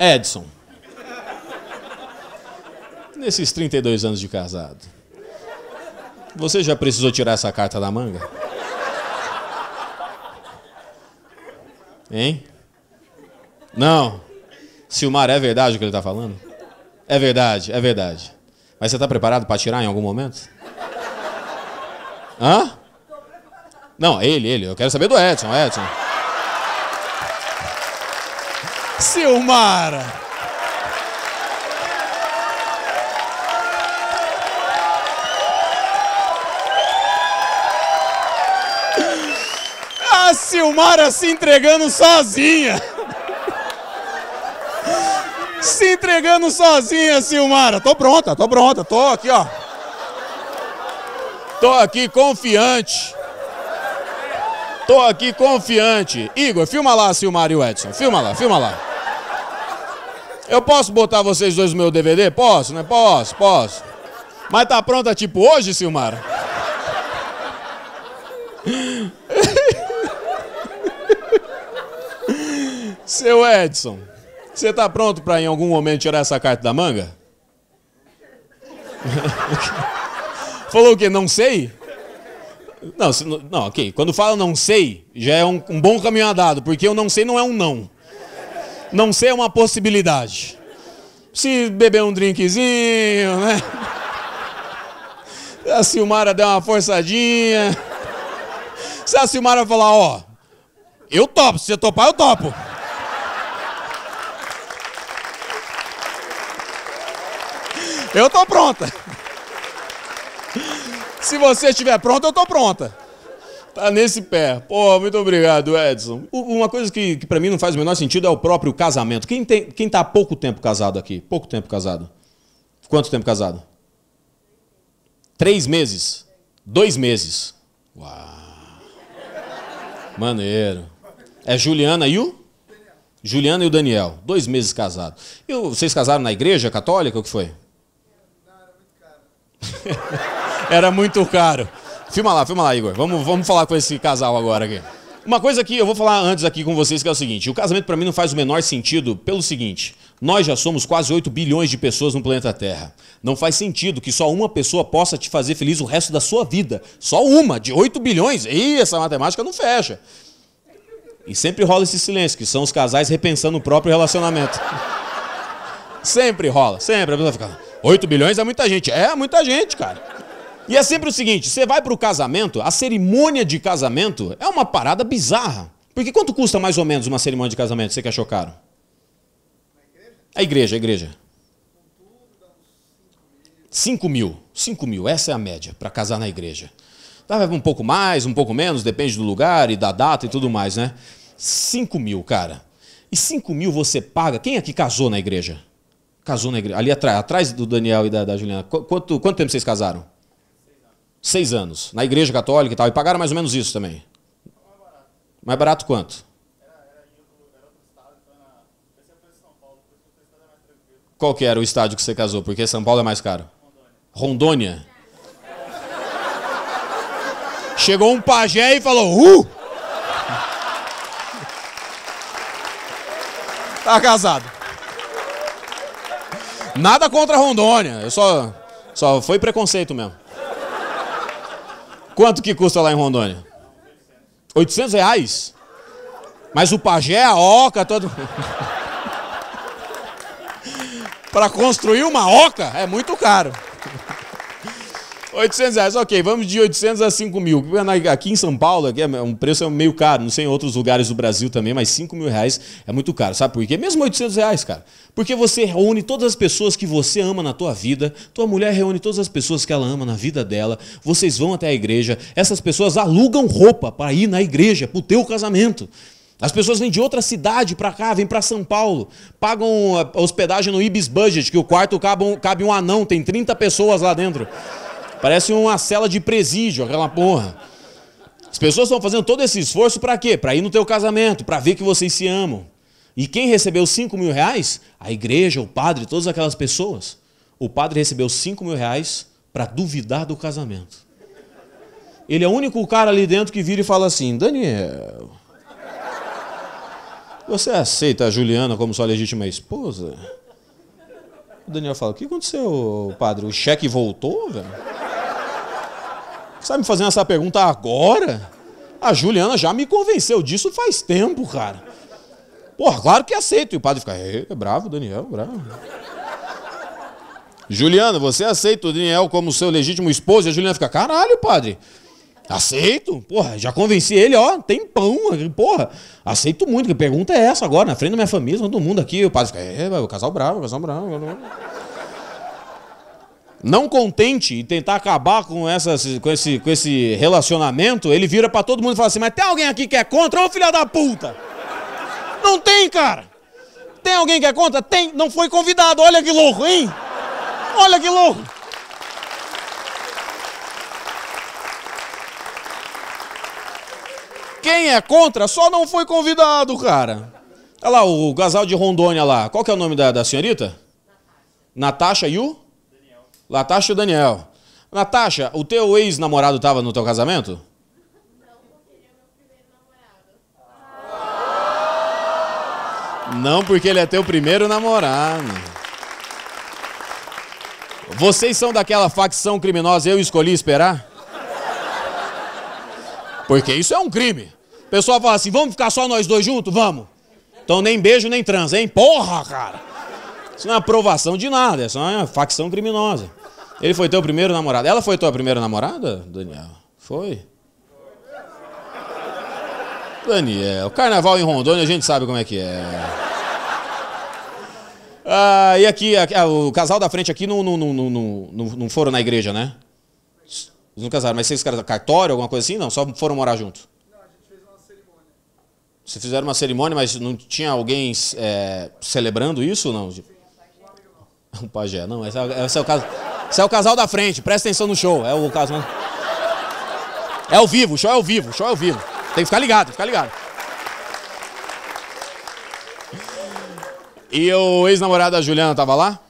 Edson. Nesses 32 anos de casado, você já precisou tirar essa carta da manga? Hein? Não. Silmar, é verdade o que ele está falando? É verdade, é verdade. Mas você está preparado para tirar em algum momento? Hã? Não, ele, ele. Eu quero saber do Edson, Edson. Silmara! A Silmara se entregando sozinha. Se entregando sozinha, Silmara. Tô pronta, tô pronta, tô aqui, ó. Tô aqui confiante. Tô aqui confiante. Igor, filma lá, Silmar e o Edson. Filma lá, filma lá. Eu posso botar vocês dois no meu DVD? Posso, né? Posso, posso. Mas tá pronta tipo hoje, Silmar? Seu Edson, você tá pronto para em algum momento tirar essa carta da manga? Falou o quê? Não sei? Não, não, ok. Quando fala não sei, já é um, um bom caminho andado, porque eu não sei não é um não. Não sei é uma possibilidade. Se beber um drinkzinho, né? Se a Silmara der uma forçadinha. Se a Silmara falar, ó, eu topo, se você topar, eu topo. Eu tô pronta. Se você estiver pronta, eu tô pronta. Tá nesse pé. Pô, muito obrigado, Edson. Uma coisa que, que para mim não faz o menor sentido é o próprio casamento. Quem, tem, quem tá há pouco tempo casado aqui? Pouco tempo casado. Quanto tempo casado? Três meses? Dois meses. Uau. Maneiro. É Juliana e o? Juliana e o Daniel. Dois meses casados. E vocês casaram na igreja católica? O que foi? Não, era muito caro. Era muito caro. Filma lá, filma lá, Igor. Vamos, vamos falar com esse casal agora aqui. Uma coisa que eu vou falar antes aqui com vocês que é o seguinte: o casamento para mim não faz o menor sentido pelo seguinte. Nós já somos quase 8 bilhões de pessoas no planeta Terra. Não faz sentido que só uma pessoa possa te fazer feliz o resto da sua vida. Só uma, de 8 bilhões. E essa matemática não fecha. E sempre rola esse silêncio, que são os casais repensando o próprio relacionamento. sempre rola, sempre. A pessoa fica, 8 bilhões é muita gente. É muita gente, cara. E é sempre o seguinte: você vai para o casamento, a cerimônia de casamento é uma parada bizarra. Porque quanto custa mais ou menos uma cerimônia de casamento? Você que achou caro? A igreja, a igreja. 5 mil. 5 mil, essa é a média para casar na igreja. Talvez tá, um pouco mais, um pouco menos, depende do lugar e da data e tudo mais, né? 5 mil, cara. E 5 mil você paga. Quem aqui é casou na igreja? Casou na igreja. Ali atrás, atrás do Daniel e da, da Juliana. Quanto, quanto tempo vocês casaram? seis anos, na igreja católica e tal, e pagaram mais ou menos isso também. Mais barato. barato quanto? Era, era estado, então Paulo, Qual que era o estádio que você casou? Porque São Paulo é mais caro. Rondônia. Rondônia. Chegou um pajé e falou: Uh! tá casado. Nada contra Rondônia, eu só só foi preconceito mesmo. Quanto que custa lá em Rondônia? 800 reais? Mas o pajé, a oca, todo. Para construir uma oca é muito caro. 800 reais, ok, vamos de 800 a 5 mil. Aqui em São Paulo, aqui é um preço meio caro, não sei em outros lugares do Brasil também, mas 5 mil reais é muito caro, sabe por quê? Mesmo 800 reais, cara. Porque você reúne todas as pessoas que você ama na tua vida, tua mulher reúne todas as pessoas que ela ama na vida dela, vocês vão até a igreja, essas pessoas alugam roupa para ir na igreja, pro teu casamento. As pessoas vêm de outra cidade para cá, vêm para São Paulo, pagam ah, hospedagem no Ibis Budget, que o quarto cabe um, cabe um anão, tem 30 pessoas lá dentro. Parece uma cela de presídio, aquela porra. As pessoas estão fazendo todo esse esforço para quê? Para ir no teu casamento, para ver que vocês se amam. E quem recebeu 5 mil reais? A igreja, o padre, todas aquelas pessoas. O padre recebeu 5 mil reais para duvidar do casamento. Ele é o único cara ali dentro que vira e fala assim: Daniel, você aceita a Juliana como sua legítima esposa? O Daniel fala: O que aconteceu, padre? O cheque voltou, velho? Você está me fazendo essa pergunta agora? A Juliana já me convenceu disso faz tempo, cara. Pô, claro que aceito. E o padre fica, é, bravo, Daniel, bravo. Juliana, você aceita o Daniel como seu legítimo esposo? E a Juliana fica, caralho, padre. Aceito, porra, já convenci ele, ó, tem pão, porra, aceito muito, que pergunta é essa agora, na frente da minha família, todo mundo aqui, o padre fica, é, o casal bravo, o casal bravo não contente e tentar acabar com, essas, com, esse, com esse relacionamento, ele vira para todo mundo e fala assim: Mas tem alguém aqui que é contra? Ô filha da puta! Não tem, cara! Tem alguém que é contra? Tem! Não foi convidado! Olha que louco, hein? Olha que louco! Quem é contra só não foi convidado, cara. Olha lá o casal de Rondônia lá. Qual que é o nome da, da senhorita? Natasha e o? Natasha e o Daniel. Natasha, o teu ex-namorado estava no teu casamento? Não, porque ele é teu primeiro namorado. Vocês são daquela facção criminosa eu escolhi esperar? Porque isso é um crime. O pessoal fala assim: vamos ficar só nós dois juntos? Vamos. Então nem beijo nem trans, hein? Porra, cara! Isso não é aprovação de nada, é só uma facção criminosa. Ele foi teu primeiro namorado. Ela foi tua primeira namorada, Daniel? Foi? Daniel, carnaval em Rondônia a gente sabe como é que é. Ah, e aqui, aqui ah, o casal da frente aqui não, não, não, não, não foram na igreja, né? Não casaram, mas vocês casaram cartório, alguma coisa assim? Não, só foram morar junto. Não, a gente fez uma cerimônia. Vocês fizeram uma cerimônia, mas não tinha alguém é, celebrando isso não? Sim, um pajé. Não, esse é, esse é o caso. Isso é o casal da frente, presta atenção no show. É o casal. É ao vivo, o show é ao vivo, o show é ao vivo. Tem que ficar ligado, tem que ficar ligado. E o ex-namorado da Juliana tava lá?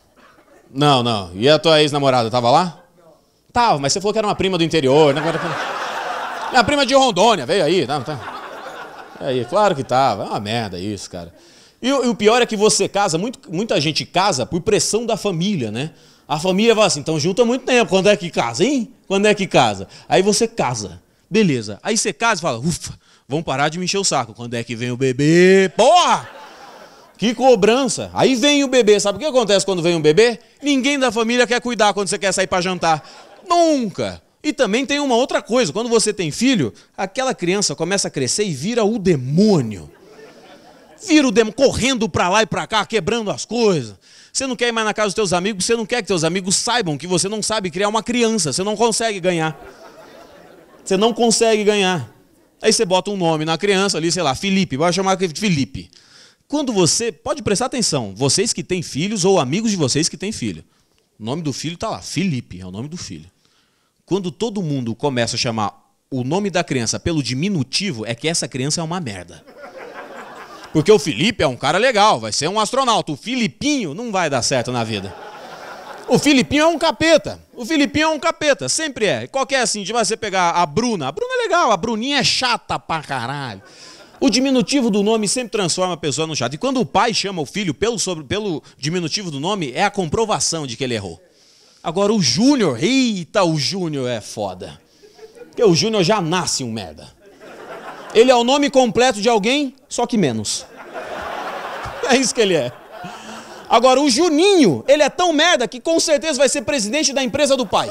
Não, não. E a tua ex-namorada tava lá? Não. Tava, mas você falou que era uma prima do interior, né? Minha tá- é prima de Rondônia, veio aí, tá? tá. É aí, claro que tava. É uma merda isso, cara. E, e o pior é que você casa, muito, muita gente casa por pressão da família, né? A família fala assim, então junta muito tempo. Quando é que casa, hein? Quando é que casa? Aí você casa. Beleza. Aí você casa e fala, ufa, vamos parar de me encher o saco. Quando é que vem o bebê? Porra! Que cobrança. Aí vem o bebê. Sabe o que acontece quando vem um bebê? Ninguém da família quer cuidar quando você quer sair para jantar. Nunca. E também tem uma outra coisa. Quando você tem filho, aquela criança começa a crescer e vira o demônio. Vira o demônio, correndo para lá e para cá, quebrando as coisas você não quer ir mais na casa dos teus amigos, você não quer que teus amigos saibam que você não sabe criar uma criança, você não consegue ganhar. Você não consegue ganhar. Aí você bota um nome na criança ali, sei lá, Felipe, vai chamar Felipe. Quando você, pode prestar atenção, vocês que têm filhos ou amigos de vocês que têm filho. O nome do filho está lá, Felipe, é o nome do filho. Quando todo mundo começa a chamar o nome da criança pelo diminutivo, é que essa criança é uma merda. Porque o Felipe é um cara legal, vai ser um astronauta. O Filipinho não vai dar certo na vida. O Filipinho é um capeta. O Filipinho é um capeta, sempre é. Qualquer assim, de você pegar a Bruna. A Bruna é legal, a Bruninha é chata pra caralho. O diminutivo do nome sempre transforma a pessoa no chato. E quando o pai chama o filho pelo, sobre, pelo diminutivo do nome, é a comprovação de que ele errou. Agora o Júnior, eita, o Júnior é foda. Porque o Júnior já nasce um merda. Ele é o nome completo de alguém, só que menos. É isso que ele é. Agora, o Juninho, ele é tão merda que com certeza vai ser presidente da empresa do pai.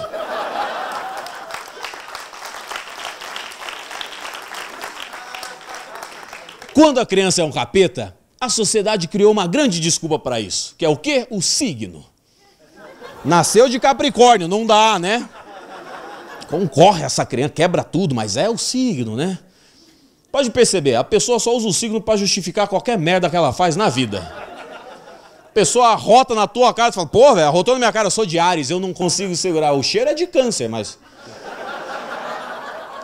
Quando a criança é um capeta, a sociedade criou uma grande desculpa para isso, que é o quê? O signo. Nasceu de Capricórnio, não dá, né? Concorre essa criança, quebra tudo, mas é o signo, né? Pode perceber, a pessoa só usa o signo para justificar qualquer merda que ela faz na vida. A pessoa arrota na tua cara e fala, pô, velho, arrotou na minha cara, eu sou de Ares, eu não consigo segurar. O cheiro é de câncer, mas.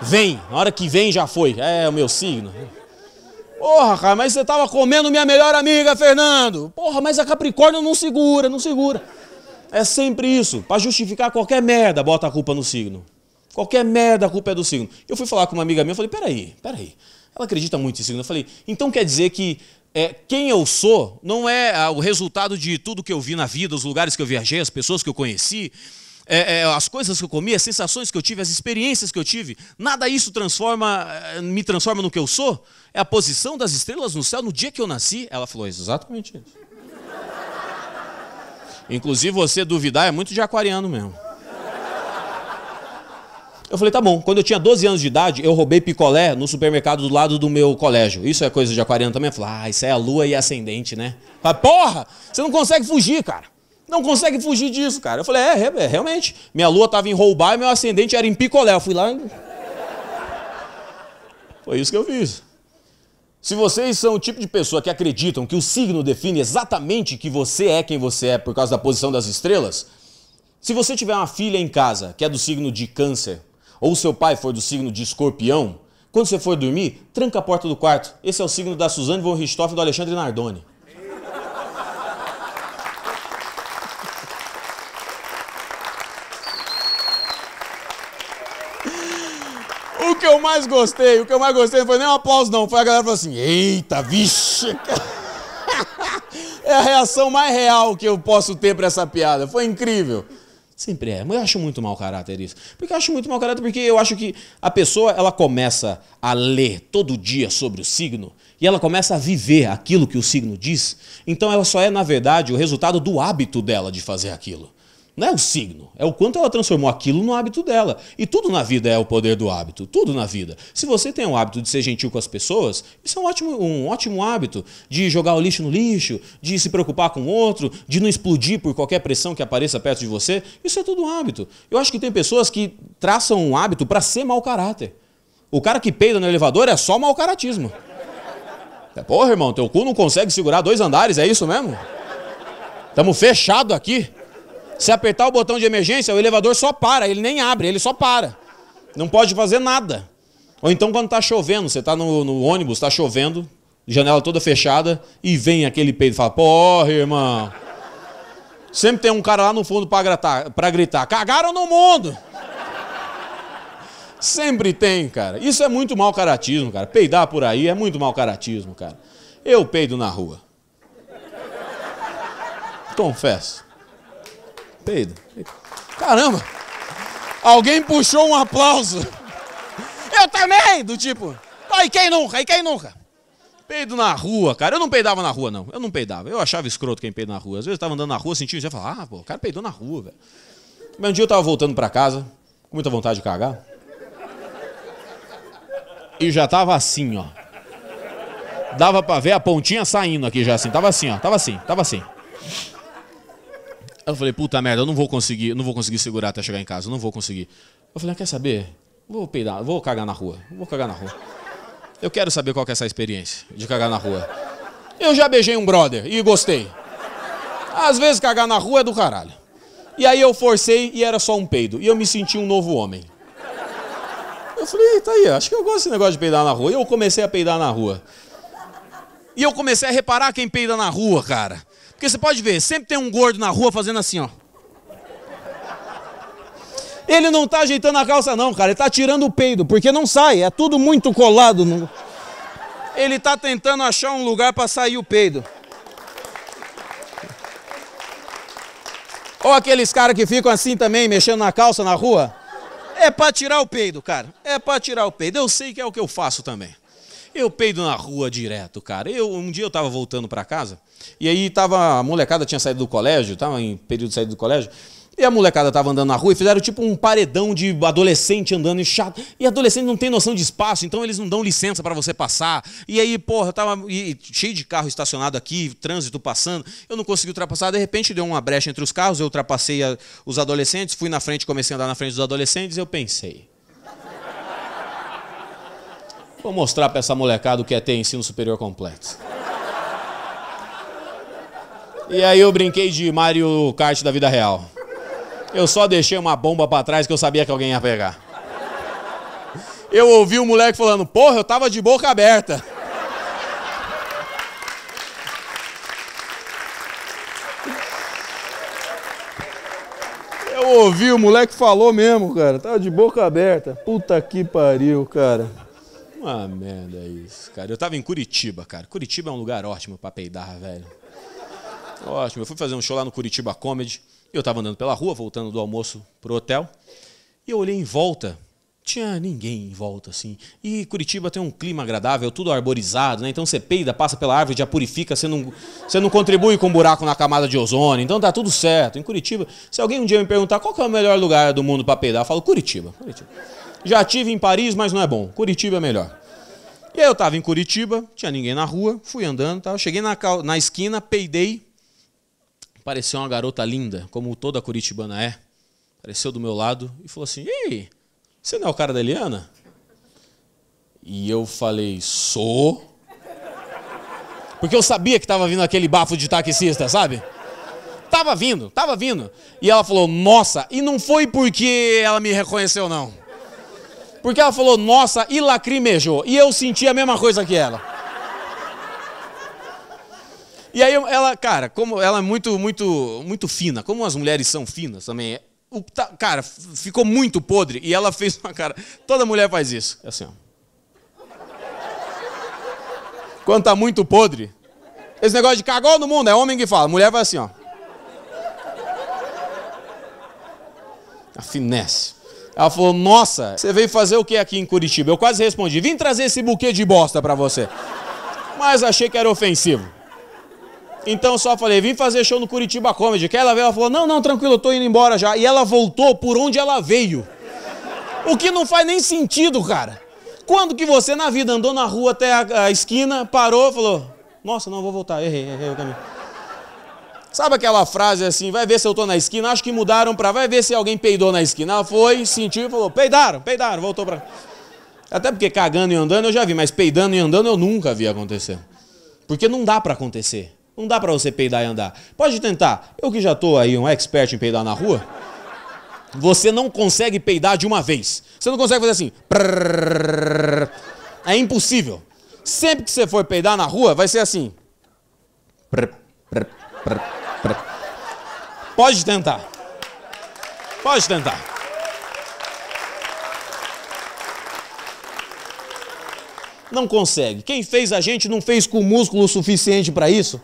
Vem, na hora que vem já foi. É o meu signo. Porra, cara, mas você tava comendo minha melhor amiga, Fernando. Porra, mas a Capricórnio não segura, não segura. É sempre isso. Para justificar qualquer merda, bota a culpa no signo. Qualquer merda, a culpa é do signo. Eu fui falar com uma amiga minha, eu falei, peraí, peraí. Ela acredita muito em signo. Né? Eu falei, então quer dizer que é, quem eu sou não é ah, o resultado de tudo que eu vi na vida, os lugares que eu viajei, as pessoas que eu conheci, é, é, as coisas que eu comi, as sensações que eu tive, as experiências que eu tive. Nada isso transforma, eh, me transforma no que eu sou. É a posição das estrelas no céu no dia que eu nasci. Ela falou exatamente isso. Inclusive, você duvidar é muito de aquariano mesmo. Eu falei, tá bom. Quando eu tinha 12 anos de idade, eu roubei picolé no supermercado do lado do meu colégio. Isso é coisa de aquariano também? Eu falei, ah, isso é a lua e ascendente, né? Falei, porra, você não consegue fugir, cara. Não consegue fugir disso, cara. Eu falei, é, é, é realmente. Minha lua tava em roubar e meu ascendente era em picolé. Eu fui lá. E... Foi isso que eu fiz. Se vocês são o tipo de pessoa que acreditam que o signo define exatamente que você é quem você é por causa da posição das estrelas, se você tiver uma filha em casa que é do signo de câncer, ou seu pai for do signo de escorpião, quando você for dormir, tranca a porta do quarto. Esse é o signo da Suzane von Richthofen do Alexandre Nardoni. O que eu mais gostei, o que eu mais gostei não foi nem um aplauso não, foi a galera falando assim, eita, vixe. É a reação mais real que eu posso ter para essa piada, foi incrível. Sempre é. Mas eu acho muito mau caráter isso. Porque eu acho muito mau caráter porque eu acho que a pessoa ela começa a ler todo dia sobre o signo e ela começa a viver aquilo que o signo diz. Então ela só é, na verdade, o resultado do hábito dela de fazer aquilo. Não é o signo, é o quanto ela transformou aquilo no hábito dela. E tudo na vida é o poder do hábito, tudo na vida. Se você tem o hábito de ser gentil com as pessoas, isso é um ótimo, um ótimo hábito de jogar o lixo no lixo, de se preocupar com o outro, de não explodir por qualquer pressão que apareça perto de você. Isso é tudo um hábito. Eu acho que tem pessoas que traçam um hábito para ser mau caráter. O cara que peida no elevador é só mau caratismo. É, porra, irmão, teu cu não consegue segurar dois andares, é isso mesmo? Tamo fechado aqui. Se apertar o botão de emergência, o elevador só para, ele nem abre, ele só para. Não pode fazer nada. Ou então quando está chovendo, você está no, no, ônibus, está chovendo, janela toda fechada, e vem aquele peito e fala, porra, irmão. Sempre tem um cara lá no fundo para gritar, pra gritar, cagaram no mundo! Sempre tem, cara. Isso é muito mau caratismo, cara. Peidar por aí é muito mau caratismo, cara. Eu peido na rua. Confesso. Peido. Caramba! Alguém puxou um aplauso. Eu também! Do tipo, e quem nunca, E quem nunca? Peido na rua, cara. Eu não peidava na rua, não. Eu não peidava. Eu achava escroto quem peida na rua. Às vezes eu tava andando na rua, sentia, já falava, ah, pô, o cara peidou na rua, velho. Mas um dia eu tava voltando pra casa, com muita vontade de cagar. E já tava assim, ó. Dava pra ver a pontinha saindo aqui já assim. Tava assim, ó. Tava assim, tava assim. Eu falei, puta merda, eu não vou conseguir, não vou conseguir segurar até chegar em casa, eu não vou conseguir. Eu falei, ah, quer saber? Vou peidar, vou cagar na rua, vou cagar na rua. Eu quero saber qual que é essa experiência de cagar na rua. Eu já beijei um brother e gostei. Às vezes cagar na rua é do caralho. E aí eu forcei e era só um peido. E eu me senti um novo homem. Eu falei, tá aí, acho que eu gosto desse negócio de peidar na rua. E eu comecei a peidar na rua. E eu comecei a reparar quem peida na rua, cara. Porque você pode ver, sempre tem um gordo na rua fazendo assim, ó. Ele não tá ajeitando a calça, não, cara. Ele tá tirando o peido, porque não sai. É tudo muito colado. No... Ele tá tentando achar um lugar para sair o peido. Ou aqueles caras que ficam assim também, mexendo na calça na rua. É para tirar o peido, cara. É para tirar o peido. Eu sei que é o que eu faço também. Eu peido na rua direto, cara. Eu um dia eu tava voltando para casa e aí tava a molecada tinha saído do colégio, tava em período de saída do colégio. E a molecada tava andando na rua e fizeram tipo um paredão de adolescente andando e chato. E adolescente não tem noção de espaço, então eles não dão licença para você passar. E aí, porra, eu tava e, cheio de carro estacionado aqui, trânsito passando. Eu não consegui ultrapassar, de repente deu uma brecha entre os carros, eu ultrapassei a, os adolescentes, fui na frente, comecei a andar na frente dos adolescentes, e eu pensei. Vou mostrar para essa molecada o que é ter ensino superior completo. E aí eu brinquei de Mario Kart da vida real. Eu só deixei uma bomba para trás que eu sabia que alguém ia pegar. Eu ouvi o moleque falando: "Porra, eu tava de boca aberta". Eu ouvi o moleque falou mesmo, cara. Tava de boca aberta. Puta que pariu, cara uma merda isso, cara. Eu tava em Curitiba, cara. Curitiba é um lugar ótimo pra peidar, velho. Ótimo. Eu fui fazer um show lá no Curitiba Comedy. Eu tava andando pela rua, voltando do almoço pro hotel. E eu olhei em volta. Tinha ninguém em volta, assim. E Curitiba tem um clima agradável, tudo arborizado, né? Então você peida, passa pela árvore, já purifica, você não, você não contribui com um buraco na camada de ozônio. Então tá tudo certo. Em Curitiba, se alguém um dia me perguntar qual é o melhor lugar do mundo para peidar, eu falo Curitiba. Curitiba. Já tive em Paris, mas não é bom. Curitiba é melhor. E aí eu tava em Curitiba, tinha ninguém na rua, fui andando, tá? cheguei na, na esquina, peidei. Apareceu uma garota linda, como toda curitibana é. Apareceu do meu lado e falou assim: Ei, você não é o cara da Eliana? E eu falei: Sou. Porque eu sabia que tava vindo aquele bafo de taxista, sabe? Tava vindo, tava vindo. E ela falou: Nossa, e não foi porque ela me reconheceu, não. Porque ela falou, nossa, e lacrimejou. E eu senti a mesma coisa que ela. E aí ela, cara, como ela é muito, muito, muito fina, como as mulheres são finas também, o, tá, cara, ficou muito podre e ela fez uma cara. Toda mulher faz isso. É assim, ó. Quando tá muito podre, esse negócio de cagou no mundo, é homem que fala, mulher vai assim, ó. A finesse. Ela falou: Nossa, você veio fazer o que aqui em Curitiba? Eu quase respondi: Vim trazer esse buquê de bosta para você. Mas achei que era ofensivo. Então só falei: Vim fazer show no Curitiba Comedy. Que ela veio, ela falou: Não, não, tranquilo, eu tô indo embora já. E ela voltou por onde ela veio. O que não faz nem sentido, cara. Quando que você na vida andou na rua até a, a esquina, parou, falou: Nossa, não vou voltar, errei, errei o caminho. Sabe aquela frase assim, vai ver se eu tô na esquina? Acho que mudaram para vai ver se alguém peidou na esquina. Ela foi, sentiu e falou: peidaram, peidaram, voltou para. Até porque cagando e andando eu já vi, mas peidando e andando eu nunca vi acontecer. Porque não dá para acontecer. Não dá para você peidar e andar. Pode tentar. Eu que já tô aí um expert em peidar na rua. Você não consegue peidar de uma vez. Você não consegue fazer assim. É impossível. Sempre que você for peidar na rua, vai ser assim pra... Pode tentar. Pode tentar. Não consegue. Quem fez a gente não fez com músculo suficiente para isso?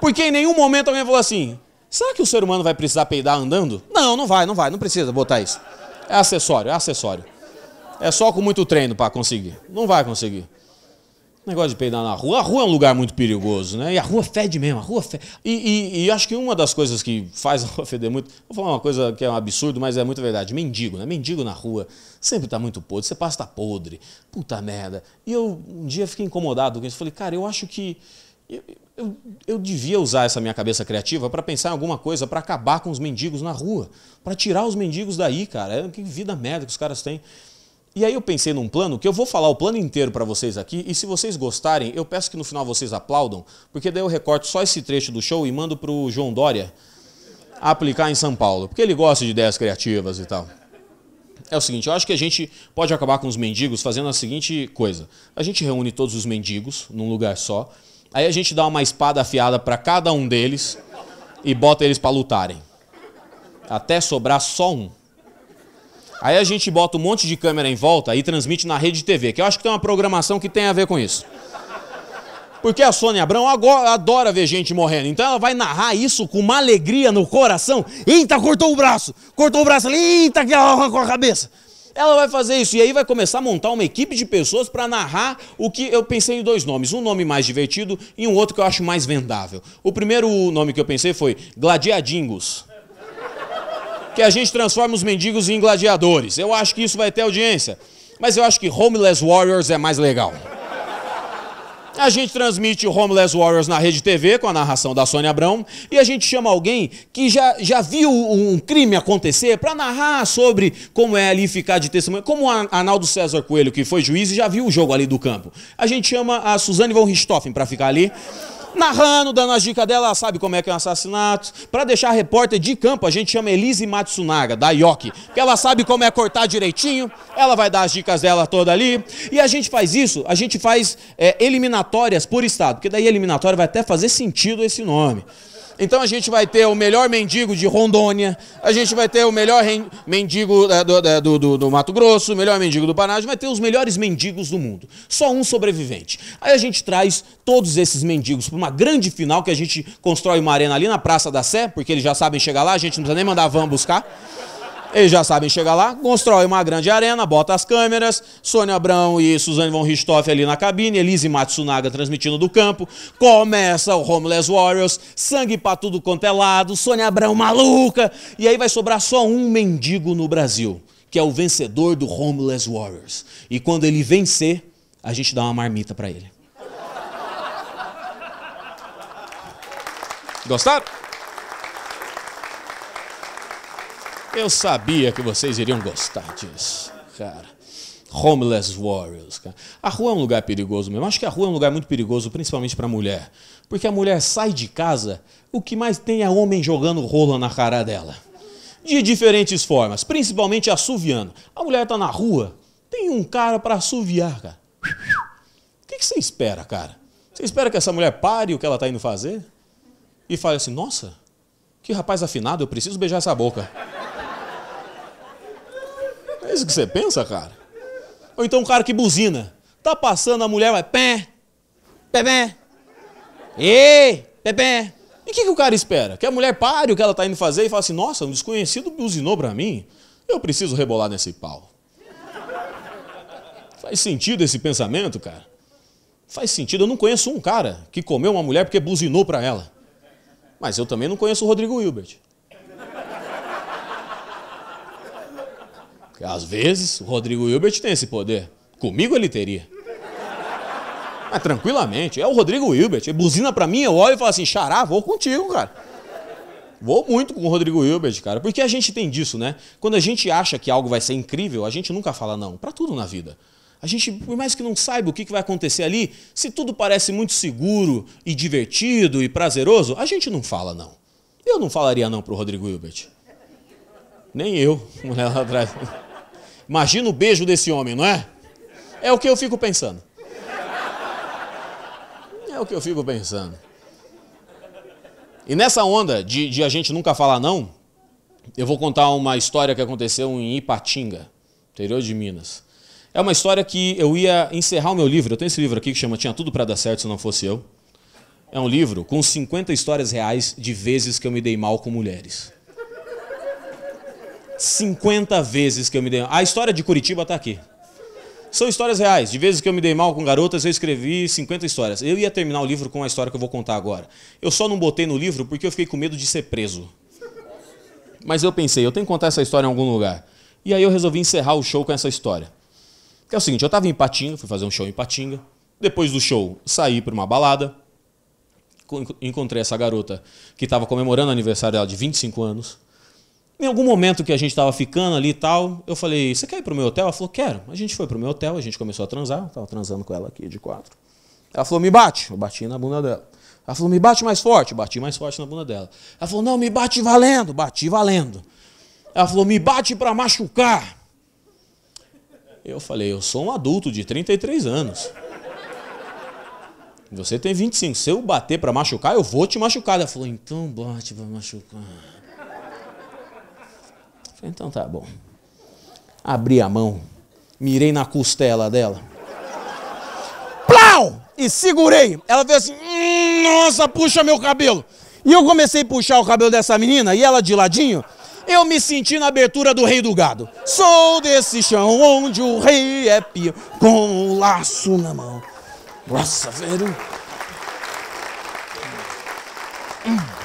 Porque em nenhum momento alguém falou assim: será que o ser humano vai precisar peidar andando? Não, não vai, não vai, não precisa botar isso. É acessório, é acessório. É só com muito treino para conseguir. Não vai conseguir negócio de peidar na rua. A rua é um lugar muito perigoso, né? E a rua fede mesmo, a rua fede. E, e, e, acho que uma das coisas que faz a rua feder muito. Vou falar uma coisa que é um absurdo, mas é muito verdade. Mendigo, né? Mendigo na rua sempre tá muito podre. Você passa tá podre. Puta merda. E eu um dia fiquei incomodado com isso. Falei, cara, eu acho que. Eu, eu, eu devia usar essa minha cabeça criativa para pensar em alguma coisa para acabar com os mendigos na rua, para tirar os mendigos daí, cara. É, que vida merda que os caras têm. E aí eu pensei num plano que eu vou falar o plano inteiro para vocês aqui e se vocês gostarem, eu peço que no final vocês aplaudam, porque daí eu recorto só esse trecho do show e mando pro João Dória aplicar em São Paulo, porque ele gosta de ideias criativas e tal. É o seguinte, eu acho que a gente pode acabar com os mendigos fazendo a seguinte coisa. A gente reúne todos os mendigos num lugar só, aí a gente dá uma espada afiada para cada um deles e bota eles para lutarem. Até sobrar só um. Aí a gente bota um monte de câmera em volta e transmite na rede TV, que eu acho que tem uma programação que tem a ver com isso. Porque a Sônia Abrão agora adora ver gente morrendo. Então ela vai narrar isso com uma alegria no coração. Eita, cortou o braço! Cortou o braço ali, eita, que ela arrancou a cabeça. Ela vai fazer isso e aí vai começar a montar uma equipe de pessoas para narrar o que eu pensei em dois nomes, um nome mais divertido e um outro que eu acho mais vendável. O primeiro nome que eu pensei foi Gladiadingos que a gente transforme os mendigos em gladiadores. Eu acho que isso vai ter audiência. Mas eu acho que Homeless Warriors é mais legal. A gente transmite Homeless Warriors na Rede TV com a narração da Sônia Abrão e a gente chama alguém que já, já viu um crime acontecer para narrar sobre como é ali ficar de testemunha, como o Arnaldo César Coelho, que foi juiz e já viu o jogo ali do campo. A gente chama a Suzane von Richthofen para ficar ali narrando, dando as dicas dela, ela sabe como é que é um assassinato. Para deixar a repórter de campo, a gente chama Elise Matsunaga, da Yoki, que ela sabe como é cortar direitinho, ela vai dar as dicas dela toda ali. E a gente faz isso, a gente faz é, eliminatórias por estado, porque daí eliminatória vai até fazer sentido esse nome. Então a gente vai ter o melhor mendigo de Rondônia, a gente vai ter o melhor mendigo eh, do, do, do, do, Mato Grosso, o melhor mendigo do Paraná, a gente vai ter os melhores mendigos do mundo. Só um sobrevivente. Aí a gente traz todos esses mendigos para uma grande final que a gente constrói uma arena ali na Praça da Sé, porque eles já sabem chegar lá, a gente não precisa nem mandar a van buscar. Eles já sabem chegar lá, constrói uma grande arena, bota as câmeras, Sônia Abrão e Suzane von Richthofen ali na cabine, Elise Matsunaga transmitindo do campo, começa o Homeless Warriors, sangue pra tudo quanto é lado, Sônia Abrão maluca, e aí vai sobrar só um mendigo no Brasil, que é o vencedor do Homeless Warriors. E quando ele vencer, a gente dá uma marmita para ele. Gostaram? Eu sabia que vocês iriam gostar disso, cara. Homeless Warriors. Cara. A rua é um lugar perigoso mesmo. Acho que a rua é um lugar muito perigoso, principalmente para mulher. Porque a mulher sai de casa, o que mais tem é homem jogando rola na cara dela. De diferentes formas, principalmente assoviando. A mulher tá na rua, tem um cara para assoviar, cara. O que, que você espera, cara? Você espera que essa mulher pare o que ela tá indo fazer? E fale assim, nossa, que rapaz afinado, eu preciso beijar essa boca. É isso que você pensa, cara? Ou então um cara que buzina. Tá passando a mulher, vai pé, pé, pé, ei, pé, pé. E o que, que o cara espera? Que a mulher pare o que ela tá indo fazer e fala assim, nossa, um desconhecido buzinou para mim, eu preciso rebolar nesse pau. Faz sentido esse pensamento, cara? Faz sentido. Eu não conheço um cara que comeu uma mulher porque buzinou para ela. Mas eu também não conheço o Rodrigo Hilbert. Às vezes, o Rodrigo Hilbert tem esse poder. Comigo ele teria. Mas tranquilamente. É o Rodrigo Hilbert. Ele buzina pra mim, eu olho e falo assim, xará, vou contigo, cara. Vou muito com o Rodrigo Hilbert, cara. Porque a gente tem disso, né? Quando a gente acha que algo vai ser incrível, a gente nunca fala não. Pra tudo na vida. A gente, por mais que não saiba o que vai acontecer ali, se tudo parece muito seguro e divertido e prazeroso, a gente não fala não. Eu não falaria não pro Rodrigo Hilbert. Nem eu, mulher lá atrás. Imagina o beijo desse homem, não é? É o que eu fico pensando. É o que eu fico pensando. E nessa onda de, de a gente nunca falar não, eu vou contar uma história que aconteceu em Ipatinga, interior de Minas. É uma história que eu ia encerrar o meu livro. Eu tenho esse livro aqui que chama Tinha Tudo para Dar Certo Se Não Fosse Eu. É um livro com 50 histórias reais de vezes que eu me dei mal com mulheres. 50 vezes que eu me dei mal. A história de Curitiba está aqui. São histórias reais. De vezes que eu me dei mal com garotas, eu escrevi 50 histórias. Eu ia terminar o livro com a história que eu vou contar agora. Eu só não botei no livro porque eu fiquei com medo de ser preso. Mas eu pensei, eu tenho que contar essa história em algum lugar. E aí eu resolvi encerrar o show com essa história. Que é o seguinte, eu estava em Patinga, fui fazer um show em Patinga. Depois do show, saí para uma balada. Encontrei essa garota que estava comemorando o aniversário dela de 25 anos. Em algum momento que a gente estava ficando ali e tal, eu falei: Você quer ir pro meu hotel? Ela falou: Quero. A gente foi pro meu hotel, a gente começou a transar. estava tava transando com ela aqui de quatro. Ela falou: Me bate. Eu bati na bunda dela. Ela falou: Me bate mais forte. Eu bati mais forte na bunda dela. Ela falou: Não, me bate valendo. Bati valendo. Ela falou: Me bate para machucar. Eu falei: Eu sou um adulto de 33 anos. Você tem 25. Se eu bater para machucar, eu vou te machucar. Ela falou: Então bate para machucar. Falei, então tá bom. Abri a mão, mirei na costela dela. Plau! E segurei. Ela fez assim, nossa, puxa meu cabelo. E eu comecei a puxar o cabelo dessa menina e ela de ladinho. Eu me senti na abertura do Rei do Gado. Sou desse chão onde o rei é pio, com o laço na mão. Nossa, velho. Hum.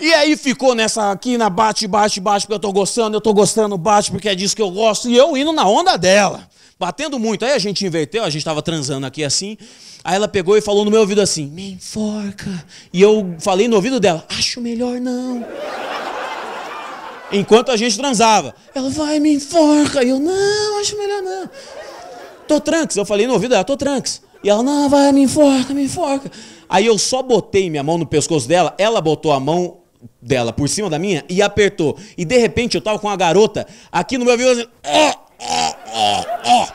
E aí ficou nessa aqui, na bate, bate, bate, porque eu tô gostando, eu tô gostando, bate, porque é disso que eu gosto. E eu indo na onda dela, batendo muito. Aí a gente inverteu, a gente tava transando aqui assim. Aí ela pegou e falou no meu ouvido assim, me enforca. E eu falei no ouvido dela, acho melhor não. Enquanto a gente transava. Ela vai, me enforca. E eu, não, acho melhor não. Tô tranks. Eu falei no ouvido dela, tô tranks. E ela, não, vai, me enforca, me enforca. Aí eu só botei minha mão no pescoço dela, ela botou a mão dela por cima da minha e apertou. E de repente eu tava com a garota aqui no meu avião assim, é, é, é,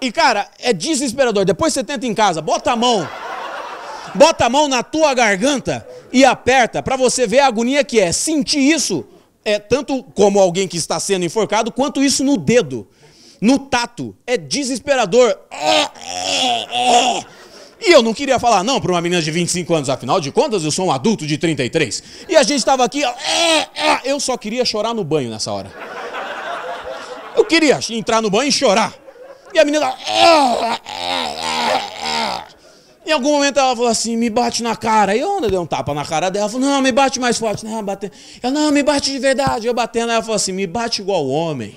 E cara, é desesperador. Depois você tenta em casa, bota a mão. Bota a mão na tua garganta e aperta para você ver a agonia que é. Sentir isso é tanto como alguém que está sendo enforcado, quanto isso no dedo, no tato. É desesperador. Oh, oh, oh. E eu não queria falar não para uma menina de 25 anos, afinal de contas eu sou um adulto de 33. E a gente estava aqui, é, é, eu só queria chorar no banho nessa hora. Eu queria entrar no banho e chorar. E a menina. É, em algum momento ela falou assim: me bate na cara. E eu né, dei um tapa na cara dela. Ela falou: não, me bate mais forte. Não, bate. Ela, não, me bate de verdade. Eu batendo. Ela falou assim: me bate igual homem.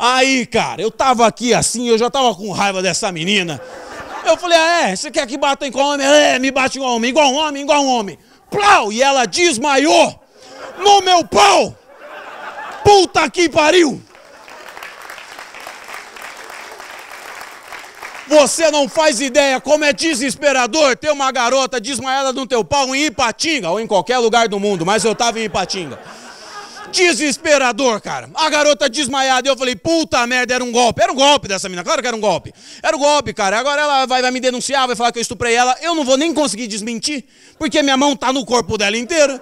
Aí, cara, eu tava aqui assim, eu já tava com raiva dessa menina. Eu falei, ah, é, você quer que bata em homem? É, me bate igual homem, igual homem, igual homem. Plau! E ela desmaiou no meu pau! Puta que pariu! Você não faz ideia como é desesperador ter uma garota desmaiada no teu pau em Ipatinga ou em qualquer lugar do mundo, mas eu tava em Ipatinga. Desesperador, cara. A garota desmaiada. Eu falei, puta merda, era um golpe. Era um golpe dessa mina, claro que era um golpe. Era um golpe, cara. Agora ela vai, vai me denunciar, vai falar que eu estuprei ela. Eu não vou nem conseguir desmentir, porque minha mão tá no corpo dela inteira.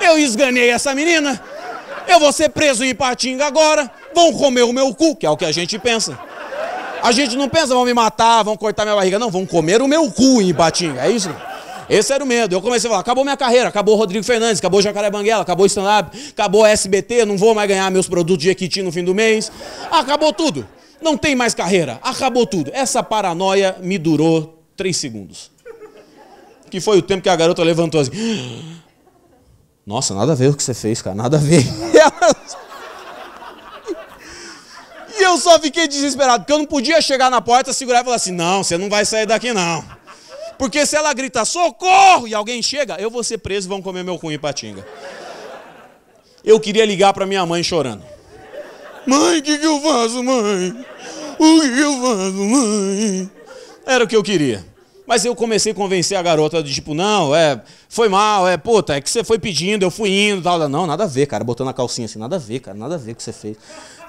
Eu esganei essa menina. Eu vou ser preso em Ipatinga agora. Vão comer o meu cu, que é o que a gente pensa. A gente não pensa, vão me matar, vão cortar minha barriga. Não, vão comer o meu cu em Ipatinga, é isso? Esse era o medo. Eu comecei a falar: acabou minha carreira, acabou Rodrigo Fernandes, acabou Jacaré Banguela, acabou stand-up, acabou SBT, não vou mais ganhar meus produtos de Equiti no fim do mês. Acabou tudo. Não tem mais carreira. Acabou tudo. Essa paranoia me durou três segundos. Que foi o tempo que a garota levantou assim. Nossa, nada a ver o que você fez, cara. Nada a ver. E eu só fiquei desesperado, porque eu não podia chegar na porta, segurar e falar assim: não, você não vai sair daqui não. Porque se ela gritar socorro e alguém chega, eu vou ser preso e vão comer meu cunho e patinga. Eu queria ligar para minha mãe chorando. Mãe, o que, que eu faço, mãe? O que, que eu faço, mãe? Era o que eu queria. Mas eu comecei a convencer a garota de tipo, não, é, foi mal, é, puta, é que você foi pedindo, eu fui indo, tal, não, nada a ver, cara, botando a calcinha assim, nada a ver, cara, nada a ver o que você fez.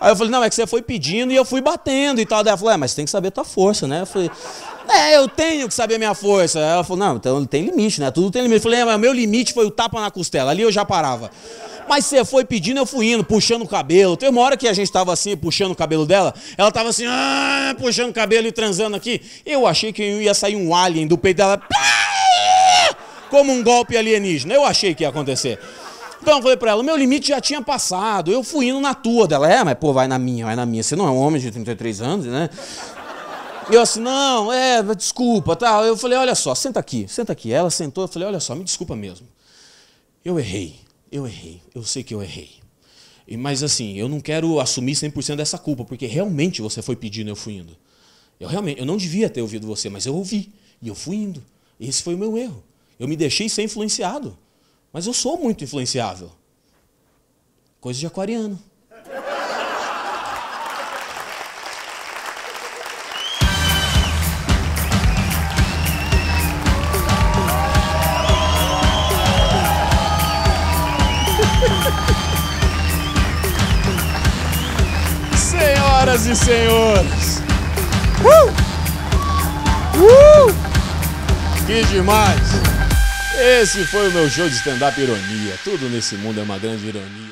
Aí eu falei, não, é que você foi pedindo e eu fui batendo e tal. Daí ela falou, é, mas tem que saber tua força, né? Eu falei, é, eu tenho que saber minha força. Ela falou, não, então tem limite, né? Tudo tem limite. Eu falei, é, mas meu limite foi o tapa na costela. Ali eu já parava. Mas você foi pedindo, eu fui indo, puxando o cabelo. Tem uma hora que a gente tava assim, puxando o cabelo dela, ela tava assim, ah, puxando o cabelo e transando aqui. Eu achei que ia sair um alien do peito dela, como um golpe alienígena. Eu achei que ia acontecer. Então eu falei pra ela, meu limite já tinha passado, eu fui indo na tua dela. É, mas pô, vai na minha, vai na minha. Você não é um homem de 33 anos, né? E eu assim, não, é, desculpa, tal. Tá? Eu falei, olha só, senta aqui, senta aqui. Ela sentou, eu falei, olha só, me desculpa mesmo. Eu errei, eu errei, eu sei que eu errei. E, mas assim, eu não quero assumir 100% dessa culpa, porque realmente você foi pedindo, eu fui indo. Eu realmente, eu não devia ter ouvido você, mas eu ouvi e eu fui indo. Esse foi o meu erro. Eu me deixei ser influenciado, mas eu sou muito influenciável. Coisa de aquariano. senhoras e senhores. Uh! Uh! Que demais! Esse foi o meu show de stand-up ironia. Tudo nesse mundo é uma grande ironia.